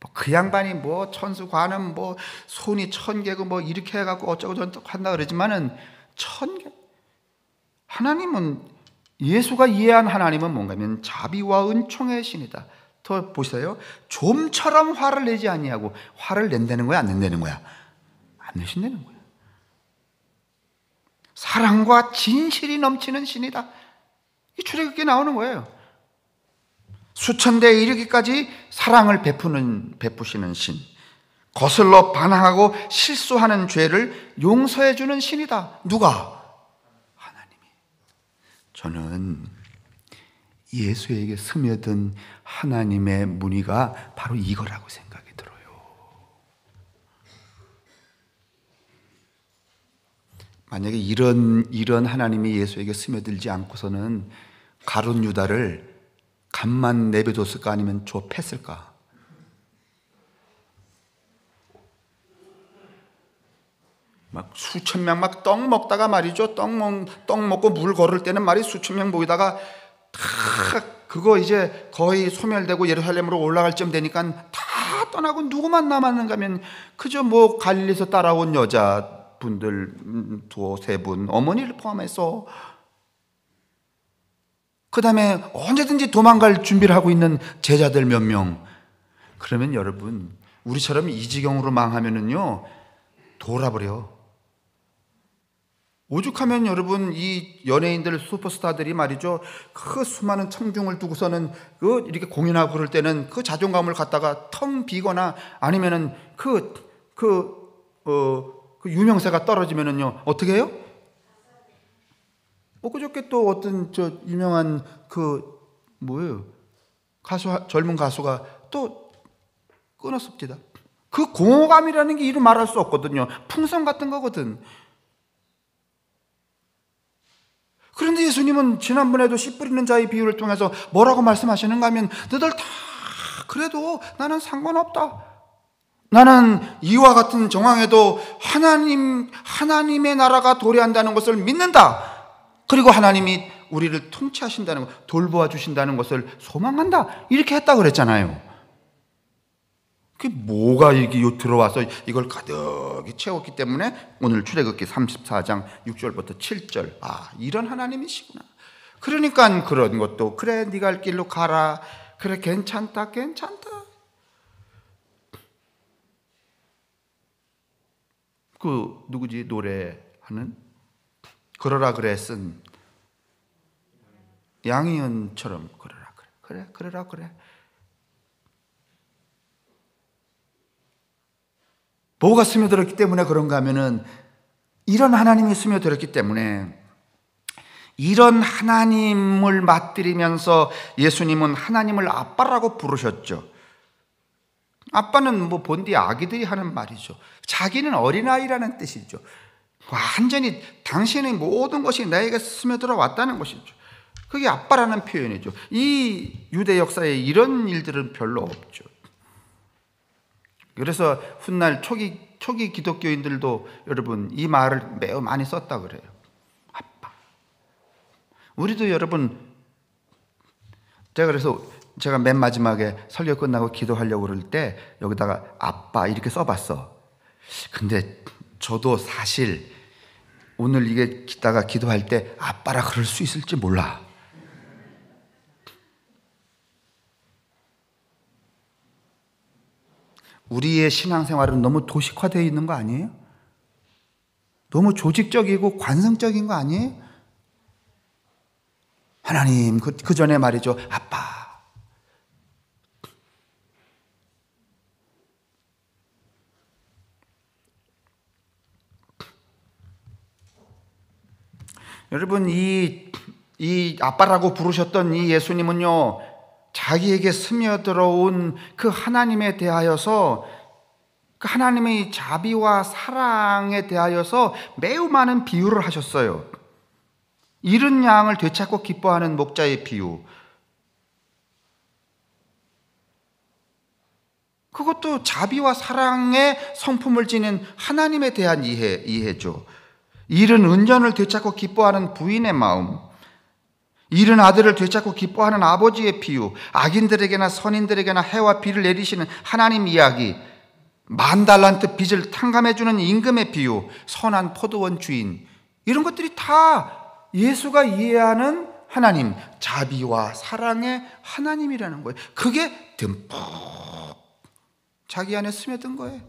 뭐 그 양반이 뭐 천수관은 뭐 손이 천 개고 뭐 이렇게 해갖고 어쩌고 저쩌고 한다 그러지만은 천 개. 하나님은 예수가 이해한 하나님은 뭔가면 자비와 은총의 신이다. 더 보세요. 좀처럼 화를 내지 아니하고 화를 낸다는 거야, 안 낸다는 거야? 안 내신다는 거야. 사랑과 진실이 넘치는 신이다. 이출애굽기 나오는 거예요. 수천 대에 이르기까지 사랑을 베푸는 베푸시는 신. 거슬러 반항하고 실수하는 죄를 용서해 주는 신이다. 누가? 하나님이. 저는 예수에게 스며든 하나님의 문의가 바로 이거라고 생각이 들어요. 만약에 이런 이런 하나님이 예수에게 스며들지 않고서는 가룟 유다를 간만 내버려뒀을까 아니면 좁혔을까막 수천 명 막 떡 먹다가 말이죠. 떡, 먹, 떡 먹고 물 걸을 때는 말이 수천 명 보이다가 다 그거 이제 거의 소멸되고 예루살렘으로 올라갈 쯤 되니까 다 떠나고 누구만 남았는가 하면 그저 뭐 갈릴리에서 따라온 여자분들 음, 두세 분 어머니를 포함해서 그 다음에 언제든지 도망갈 준비를 하고 있는 제자들 몇 명. 그러면 여러분, 우리처럼 이 지경으로 망하면은요, 돌아버려. 오죽하면 여러분 이 연예인들 슈퍼스타들이 말이죠 그 수많은 청중을 두고서는 그 이렇게 공연하고 그럴 때는 그 자존감을 갖다가 텅 비거나 아니면은 그 그 어 그 유명세가 떨어지면은요 어떻게 해요? 엊그저께 또 어떤 저 유명한 그 뭐예요? 가수 젊은 가수가 또 끊었습니다. 그 공허감이라는 게 이루 말할 수 없거든요. 풍선 같은 거거든. 그런데 예수님은 지난번에도 씨 뿌리는 자의 비유를 통해서 뭐라고 말씀하시는가 하면 너들 다 그래도 나는 상관없다. 나는 이와 같은 정황에도 하나님 하나님의 나라가 도래한다는 것을 믿는다. 그리고 하나님이 우리를 통치하신다는 것, 돌보아 주신다는 것을 소망한다. 이렇게 했다 고 그랬잖아요. 그 뭐가 이게 들어와서 이걸 가득히 채웠기 때문에 오늘 출애굽기 34장 6절부터 7절. 아, 이런 하나님이시구나. 그러니까 그런 것도 그래 네가 할 길로 가라. 그래 괜찮다. 괜찮다. 그 누구지 노래하는 그러라 그래 쓴양이은처럼 그러라 그래 그래 그러라 그래 뭐가 스며들었기 때문에 그런가 하면은 이런 하나님이 스며들었기 때문에 이런 하나님을 맞들이면서 예수님은 하나님을 아빠라고 부르셨죠. 아빠는 뭐 본디 아기들이 하는 말이죠. 자기는 어린아이라는 뜻이죠. 완전히 당신의 모든 것이 나에게 스며들어 왔다는 것이죠. 그게 아빠라는 표현이죠. 이 유대 역사에 이런 일들은 별로 없죠. 그래서 훗날 초기 초기 기독교인들도 여러분 이 말을 매우 많이 썼다 그래요. 아빠. 우리도 여러분 제가 그래서 제가 맨 마지막에 설교 끝나고 기도하려고 그럴 때 여기다가 아빠 이렇게 써봤어. 근데 저도 사실 오늘 이게 기다가 기도할 때 아빠라 그럴 수 있을지 몰라. 우리의 신앙생활은 너무 도식화되어 있는 거 아니에요? 너무 조직적이고 관성적인 거 아니에요? 하나님, 그, 그 전에 말이죠. 아빠, 여러분 이 이 아빠라고 부르셨던 이 예수님은요 자기에게 스며들어온 그 하나님에 대하여서 그 하나님의 자비와 사랑에 대하여서 매우 많은 비유를 하셨어요. 잃은 양을 되찾고 기뻐하는 목자의 비유. 그것도 자비와 사랑의 성품을 지닌 하나님에 대한 이해, 이해죠. 잃은 은전을 되찾고 기뻐하는 부인의 마음, 잃은 아들을 되찾고 기뻐하는 아버지의 비유, 악인들에게나 선인들에게나 해와 비를 내리시는 하나님 이야기, 만 달란트 빚을 탕감해주는 임금의 비유, 선한 포도원 주인, 이런 것들이 다 예수가 이해하는 하나님, 자비와 사랑의 하나님이라는 거예요. 그게 듬뿍 자기 안에 스며든 거예요.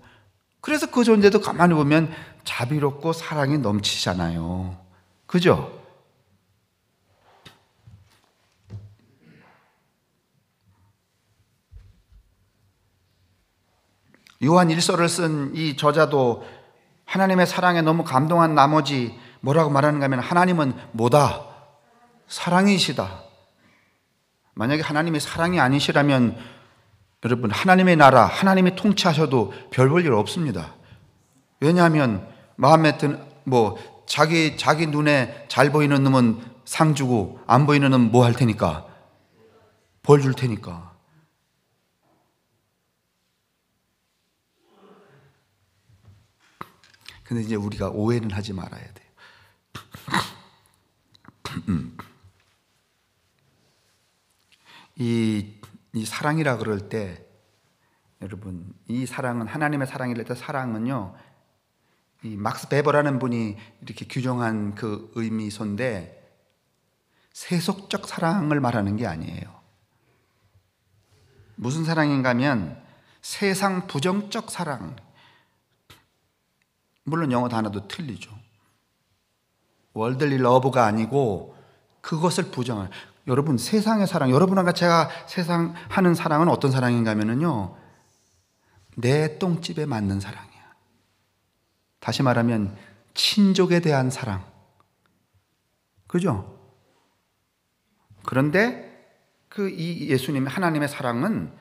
그래서 그 존재도 가만히 보면 자비롭고 사랑이 넘치잖아요. 그죠? 요한 일서를 쓴 이 저자도 하나님의 사랑에 너무 감동한 나머지 뭐라고 말하는가 하면 하나님은 뭐다? 사랑이시다. 만약에 하나님이 사랑이 아니시라면 여러분 하나님의 나라, 하나님이 통치하셔도 별 볼 일 없습니다. 왜냐하면 마음에 든, 뭐, 자기, 자기 눈에 잘 보이는 놈은 상 주고, 안 보이는 놈은 뭐 할 테니까? 벌 줄 테니까. 근데 이제 우리가 오해는 하지 말아야 돼 이, 이 사랑이라 그럴 때, 여러분, 이 사랑은, 하나님의 사랑이라 때 사랑은요, 이 막스 베버라는 분이 이렇게 규정한 그 의미선데 세속적 사랑을 말하는 게 아니에요. 무슨 사랑인가 하면 세상 부정적 사랑. 물론 영어 단어도 틀리죠. 월들리 러브가 아니고 그것을 부정할. 여러분 세상의 사랑, 여러분과 제가 세상 하는 사랑은 어떤 사랑인가 하면요. 내 똥집에 맞는 사랑이에요. 다시 말하면 친족에 대한 사랑. 그죠? 그런데 그 이 예수님 하나님의 사랑은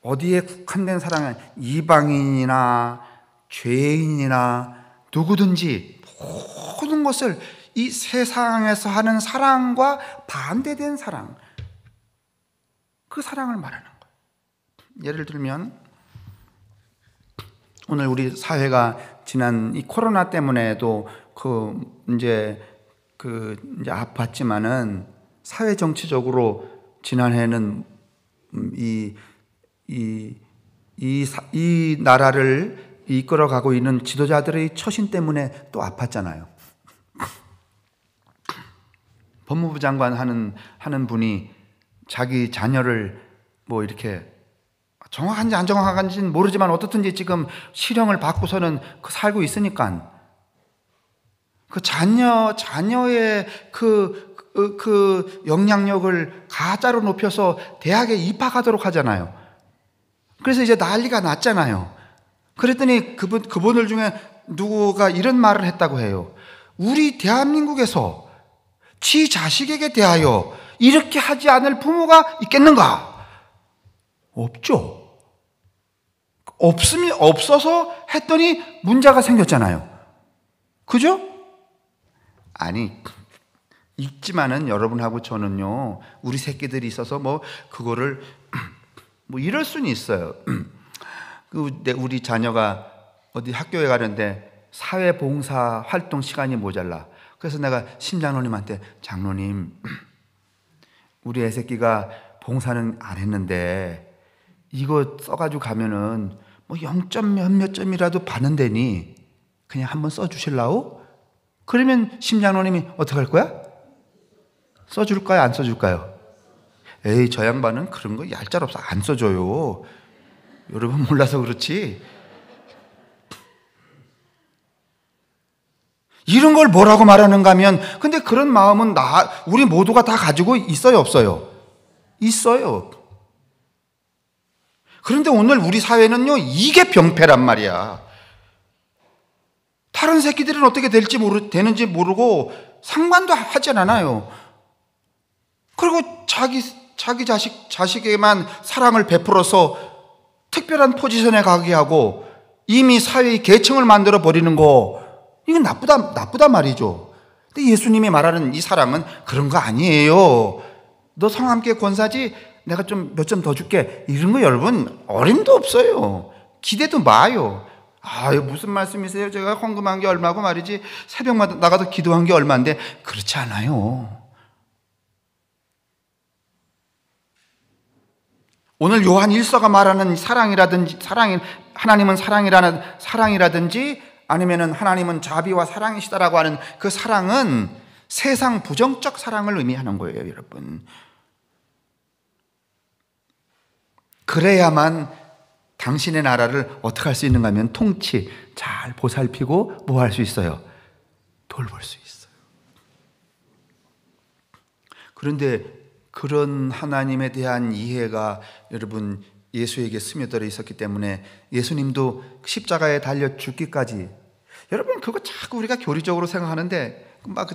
어디에 국한된 사랑은 이방인이나 죄인이나 누구든지 모든 것을 이 세상에서 하는 사랑과 반대된 사랑. 그 사랑을 말하는 거예요. 예를 들면 오늘 우리 사회가 지난 이 코로나 때문에도 그 이제 그 이제 아팠지만은 사회 정치적으로 지난해는 이 이 이이 음, 나라를 이끌어가고 있는 지도자들의 처신 때문에 또 아팠잖아요. 법무부 장관 하는 하는 분이 자기 자녀를 뭐 이렇게 정확한지 안 정확한지는 모르지만 어떻든지 지금 실형을 받고서는 그 살고 있으니까 그 자녀 자녀의 그, 그, 그 영향력을 가짜로 높여서 대학에 입학하도록 하잖아요. 그래서 이제 난리가 났잖아요. 그랬더니 그분 그분들 중에 누구가 이런 말을 했다고 해요. 우리 대한민국에서 지 자식에게 대하여 이렇게 하지 않을 부모가 있겠는가? 없죠. 없음이 없어서 했더니 문제가 생겼잖아요. 그죠? 아니 있지만은 여러분하고 저는요 우리 새끼들이 있어서 뭐 그거를 뭐 이럴 수는 있어요. 그 우리 자녀가 어디 학교에 가는데 사회봉사 활동 시간이 모자라. 그래서 내가 심장로님한테 장로님 우리 애새끼가 봉사는 안 했는데 이거 써가지고 가면은 뭐 0점 몇 몇 점이라도 받는데니 그냥 한번 써주실라오? 그러면 심장로님이 어떻게 할 거야? 써줄까요? 안 써줄까요? 에이, 저 양반은 그런 거 얄짤 없어. 안 써줘요. 여러분 몰라서 그렇지. 이런 걸 뭐라고 말하는가 하면, 근데 그런 마음은 나, 우리 모두가 다 가지고 있어요, 없어요? 있어요. 그런데 오늘 우리 사회는요, 이게 병폐란 말이야. 다른 새끼들은 어떻게 될지 모르, 되는지 모르고 상관도 하지 않아요. 그리고 자기, 자기 자식, 자식에만 사랑을 베풀어서 특별한 포지션에 가게 하고 이미 사회의 계층을 만들어 버리는 거, 이건 나쁘다, 나쁘다 말이죠. 근데 예수님이 말하는 이 사랑은 그런 거 아니에요. 너 성함께 권사지? 내가 좀 몇 점 더 줄게. 이런 거 여러분 어림도 없어요. 기대도 마요. 아, 무슨 말씀이세요? 제가 헌금한 게 얼마고 말이지. 새벽마다 나가서 기도한 게 얼마인데 그렇지 않아요. 오늘 요한 일서가 말하는 사랑이라든지 사랑이 하나님은 사랑이라는 사랑이라든지 아니면은 하나님은 자비와 사랑이시다라고 하는 그 사랑은 세상 부정적 사랑을 의미하는 거예요, 여러분. 그래야만 당신의 나라를 어떻게 할 수 있는가 하면 통치 잘 보살피고 뭐 할 수 있어요? 돌볼 수 있어요. 그런데 그런 하나님에 대한 이해가 여러분 예수에게 스며들어 있었기 때문에 예수님도 십자가에 달려 죽기까지 여러분 그거 자꾸 우리가 교리적으로 생각하는데 막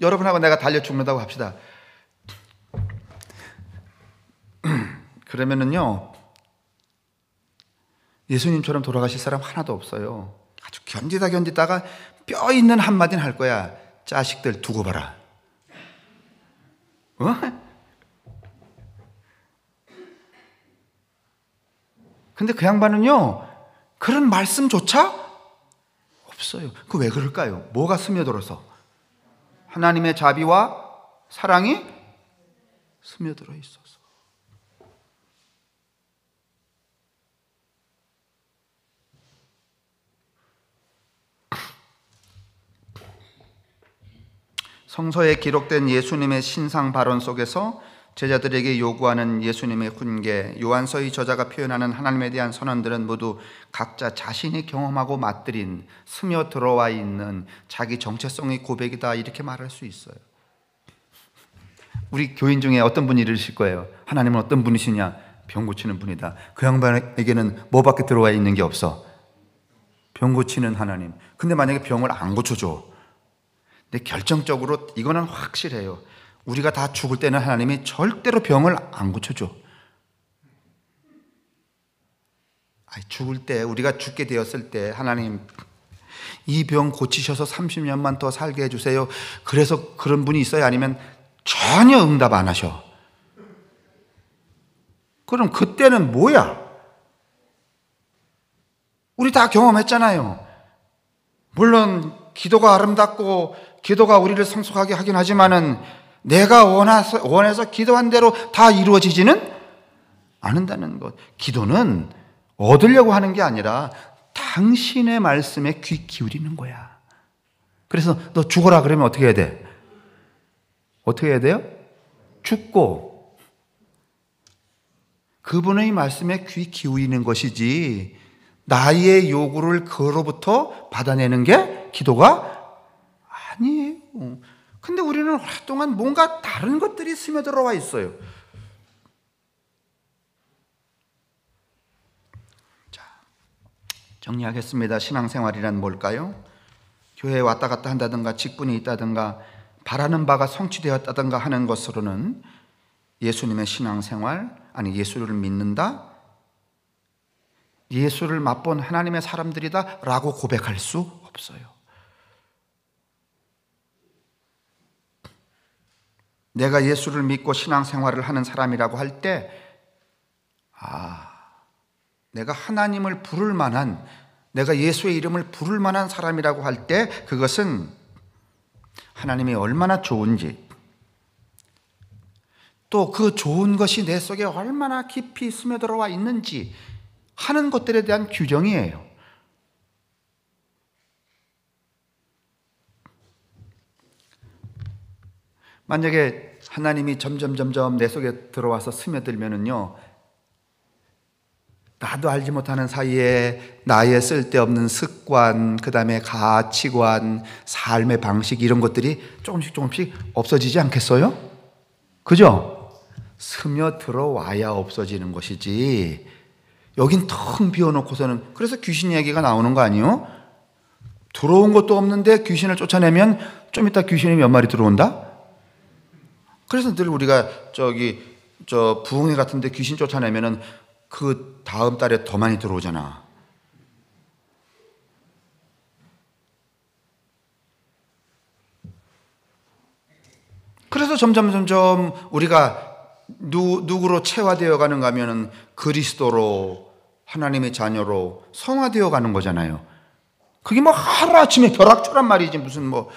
여러분하고 내가 달려 죽는다고 합시다. 그러면은요, 예수님처럼 돌아가실 사람 하나도 없어요. 아주 견디다 견디다가 뼈 있는 한마디는 할 거야. 자식들 두고 봐라. 어? 근데 그 양반은요, 그런 말씀조차 없어요. 그 왜 그럴까요? 뭐가 스며들어서? 하나님의 자비와 사랑이 스며들어 있어. 성서에 기록된 예수님의 신상 발언 속에서 제자들에게 요구하는 예수님의 훈계, 요한서의 저자가 표현하는 하나님에 대한 선언들은 모두 각자 자신이 경험하고 맛들인 스며 들어와 있는 자기 정체성의 고백이다 이렇게 말할 수 있어요. 우리 교인 중에 어떤 분이 이러실 거예요. 하나님은 어떤 분이시냐? 병 고치는 분이다. 그 양반에게는 뭐밖에 들어와 있는 게 없어. 병 고치는 하나님. 근데 만약에 병을 안 고쳐줘. 근데 결정적으로 이거는 확실해요. 우리가 다 죽을 때는 하나님이 절대로 병을 안 고쳐줘. 죽을 때 우리가 죽게 되었을 때 하나님 이 병 고치셔서 30년만 더 살게 해주세요. 그래서 그런 분이 있어요. 아니면 전혀 응답 안 하셔. 그럼 그때는 뭐야? 우리 다 경험했잖아요. 물론 기도가 아름답고 기도가 우리를 성숙하게 하긴 하지만은 내가 원해서, 원해서 기도한 대로 다 이루어지지는 않는다는 것. 기도는 얻으려고 하는 게 아니라 당신의 말씀에 귀 기울이는 거야. 그래서 너 죽어라 그러면 어떻게 해야 돼? 어떻게 해야 돼요? 죽고 그분의 말씀에 귀 기울이는 것이지 나의 요구를 그로부터 받아내는 게 기도가 아니에요. 근데 우리는 오랫동안 뭔가 다른 것들이 스며들어와 있어요. 자, 정리하겠습니다. 신앙생활이란 뭘까요? 교회에 왔다 갔다 한다든가 직분이 있다든가 바라는 바가 성취되었다든가 하는 것으로는 예수님의 신앙생활, 아니 예수를 믿는다, 예수를 맛본 하나님의 사람들이다라고 고백할 수 없어요. 내가 예수를 믿고 신앙생활을 하는 사람이라고 할 때, 아, 내가 하나님을 부를 만한, 내가 예수의 이름을 부를 만한 사람이라고 할 때, 그것은 하나님이 얼마나 좋은지, 또 그 좋은 것이 내 속에 얼마나 깊이 스며들어와 있는지 하는 것들에 대한 규정이에요. 만약에 하나님이 점점 점점 내 속에 들어와서 스며들면은요. 나도 알지 못하는 사이에 나의 쓸데없는 습관, 그다음에 가치관, 삶의 방식 이런 것들이 조금씩 조금씩 없어지지 않겠어요? 그죠? 스며 들어와야 없어지는 것이지. 여긴 텅 비워놓고서는 그래서 귀신 이야기가 나오는 거 아니요? 들어온 것도 없는데 귀신을 쫓아내면 좀 이따 귀신이 몇 마리 들어온다? 그래서 늘 우리가 저기 저 부흥회 같은데 귀신 쫓아내면은 그 다음 달에 더 많이 들어오잖아. 그래서 점점 점점 우리가 누, 누구로 체화되어 가는가 하면은 그리스도로 하나님의 자녀로 성화되어 가는 거잖아요. 그게 뭐 하루아침에 벼락초란 말이지 무슨 뭐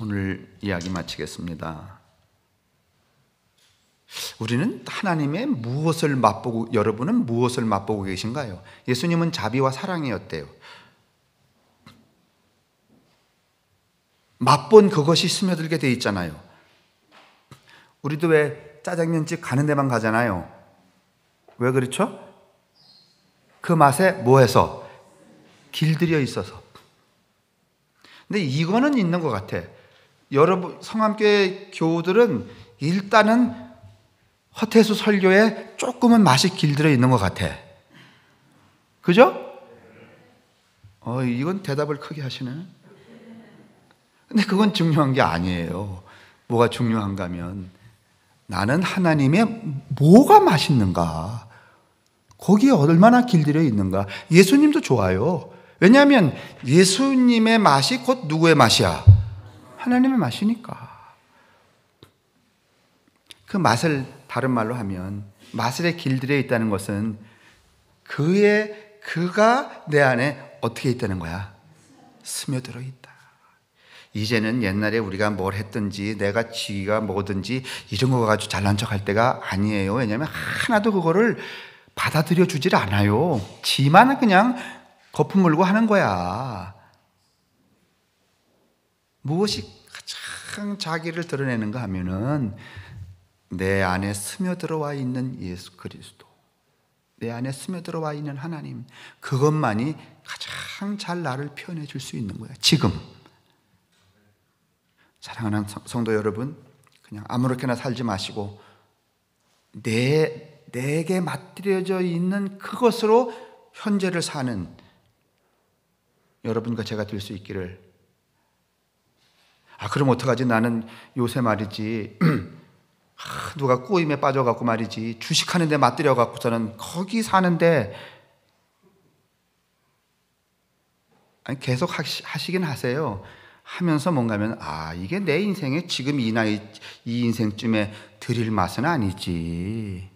오늘 이야기 마치겠습니다. 우리는 하나님의 무엇을 맛보고 여러분은 무엇을 맛보고 계신가요? 예수님은 자비와 사랑이었대요. 맛본 그것이 스며들게 돼 있잖아요. 우리도 왜 짜장면집 가는 데만 가잖아요. 왜 그렇죠? 그 맛에 뭐해서 길들여 있어서. 근데 이거는 있는 것 같아. 여러분 성함교회 교우들은 일단은 허태수 설교에 조금은 맛이 길들여 있는 것 같아. 그죠? 어, 이건 대답을 크게 하시네. 근데 그건 중요한 게 아니에요. 뭐가 중요한가면 나는 하나님의 뭐가 맛있는가? 거기에 얼마나 길들여 있는가? 예수님도 좋아요. 왜냐하면 예수님의 맛이 곧 누구의 맛이야? 하나님의 맛이니까. 그 맛을 다른 말로 하면 마술의 길들여 있다는 것은 그의 그가 내 안에 어떻게 있다는 거야? 스며들어 있다. 이제는 옛날에 우리가 뭘 했든지 내가 지위가 뭐든지 이런 거 가지고 잘난 척할 때가 아니에요. 왜냐하면 하나도 그거를 받아들여 주질 않아요. 지만 그냥 거품 물고 하는 거야. 무엇이 가장 자기를 드러내는가 하면은 내 안에 스며들어와 있는 예수 그리스도, 내 안에 스며들어와 있는 하나님, 그것만이 가장 잘 나를 표현해 줄 수 있는 거야. 지금. 사랑하는 성도 여러분, 그냥 아무렇게나 살지 마시고, 내, 내게 맞들여져 있는 그것으로 현재를 사는 여러분과 제가 될 수 있기를 아, 그럼 어떡하지? 나는 요새 말이지. 아, 누가 꼬임에 빠져갖고 말이지. 주식하는데 맞들여갖고서는 거기 사는데 아니, 계속 하시, 하시긴 하세요. 하면서 뭔가면 하아 이게 내 인생에 지금 이 나이 이 인생쯤에 드릴 맛은 아니지.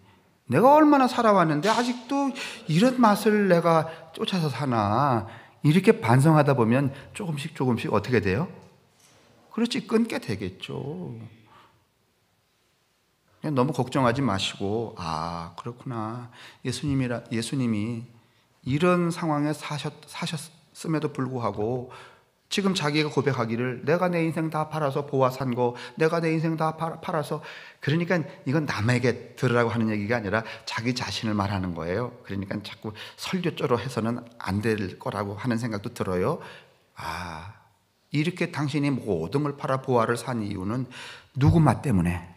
내가 얼마나 살아왔는데 아직도 이런 맛을 내가 쫓아서 사나 이렇게 반성하다 보면 조금씩 조금씩 어떻게 돼요? 그렇지 끊게 되겠죠. 너무 걱정하지 마시고 아 그렇구나 예수님이라 예수님이 이런 상황에 사셨 사셨음에도 불구하고 지금 자기가 고백하기를 내가 내 인생 다 팔아서 보아 산 거, 내가 내 인생 다 팔아서 그러니까 이건 남에게 들으라고 하는 얘기가 아니라 자기 자신을 말하는 거예요. 그러니까 자꾸 설교조로 해서는 안 될 거라고 하는 생각도 들어요. 아, 이렇게 당신이 모든 걸 팔아 보아를 산 이유는 누구 맛 때문에?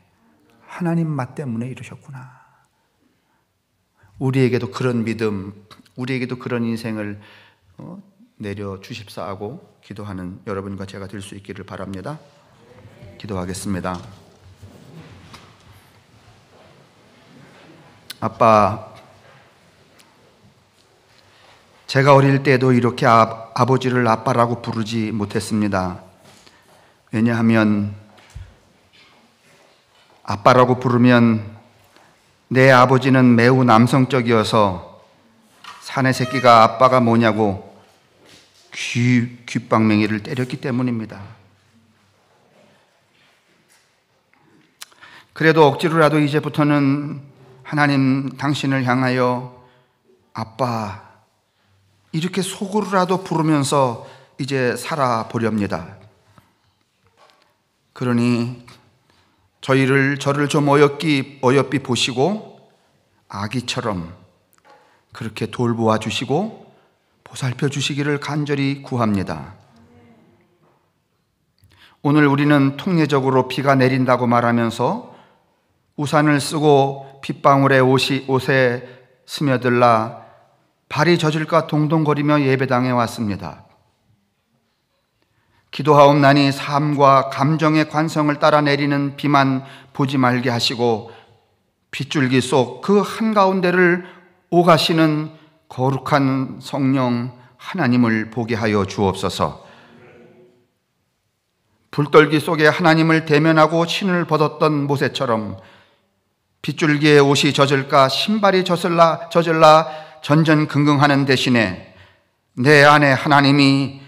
하나님 맛 때문에 이러셨구나. 우리에게도 그런 믿음, 우리에게도 그런 인생을 어, 내려 주십사하고 기도하는 여러분과 제가 될 수 있기를 바랍니다. 기도하겠습니다. 아빠, 제가 어릴 때도 이렇게 아, 아버지를 아빠라고 부르지 못했습니다. 왜냐하면 아빠라고 부르면 내 아버지는 매우 남성적이어서 사내 새끼가 아빠가 뭐냐고 귀, 귓방맹이를 때렸기 때문입니다. 그래도 억지로라도 이제부터는 하나님 당신을 향하여 아빠 이렇게 속으로라도 부르면서 이제 살아보렵니다. 그러니 저희를 저를 좀 어여삐 어여삐 보시고 아기처럼 그렇게 돌보아 주시고 보살펴 주시기를 간절히 구합니다. 오늘 우리는 통례적으로 비가 내린다고 말하면서 우산을 쓰고 빗방울에 옷이 옷에 스며들라 발이 젖을까 동동거리며 예배당에 왔습니다. 기도하옵나니 삶과 감정의 관성을 따라 내리는 비만 보지 말게 하시고 빗줄기 속 그 한가운데를 오가시는 거룩한 성령 하나님을 보게 하여 주옵소서. 불떨기 속에 하나님을 대면하고 신을 벗었던 모세처럼 빗줄기에 옷이 젖을까 신발이 젖을라 젖을라 전전긍긍하는 대신에 내 안에 하나님이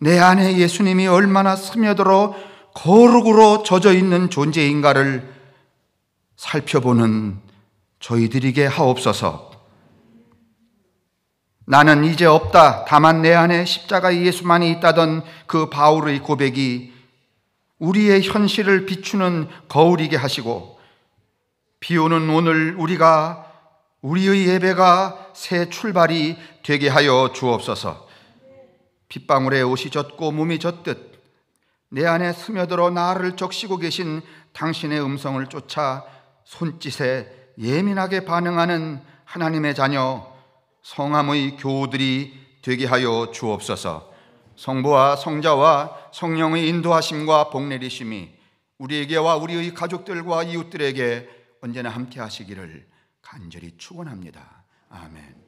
내 안에 예수님이 얼마나 스며들어 거룩으로 젖어 있는 존재인가를 살펴보는 저희들에게 하옵소서. 나는 이제 없다. 다만 내 안에 십자가 예수만이 있다던 그 바울의 고백이 우리의 현실을 비추는 거울이게 하시고 비 오는 오늘 우리가 우리의 예배가 새 출발이 되게 하여 주옵소서. 핏방울에 옷이 젖고 몸이 젖듯 내 안에 스며들어 나를 적시고 계신 당신의 음성을 쫓아 손짓에 예민하게 반응하는 하나님의 자녀 성함의 교우들이 되게 하여 주옵소서. 성부와 성자와 성령의 인도하심과 복내리심이 우리에게와 우리의 가족들과 이웃들에게 언제나 함께 하시기를 간절히 축원합니다. 아멘.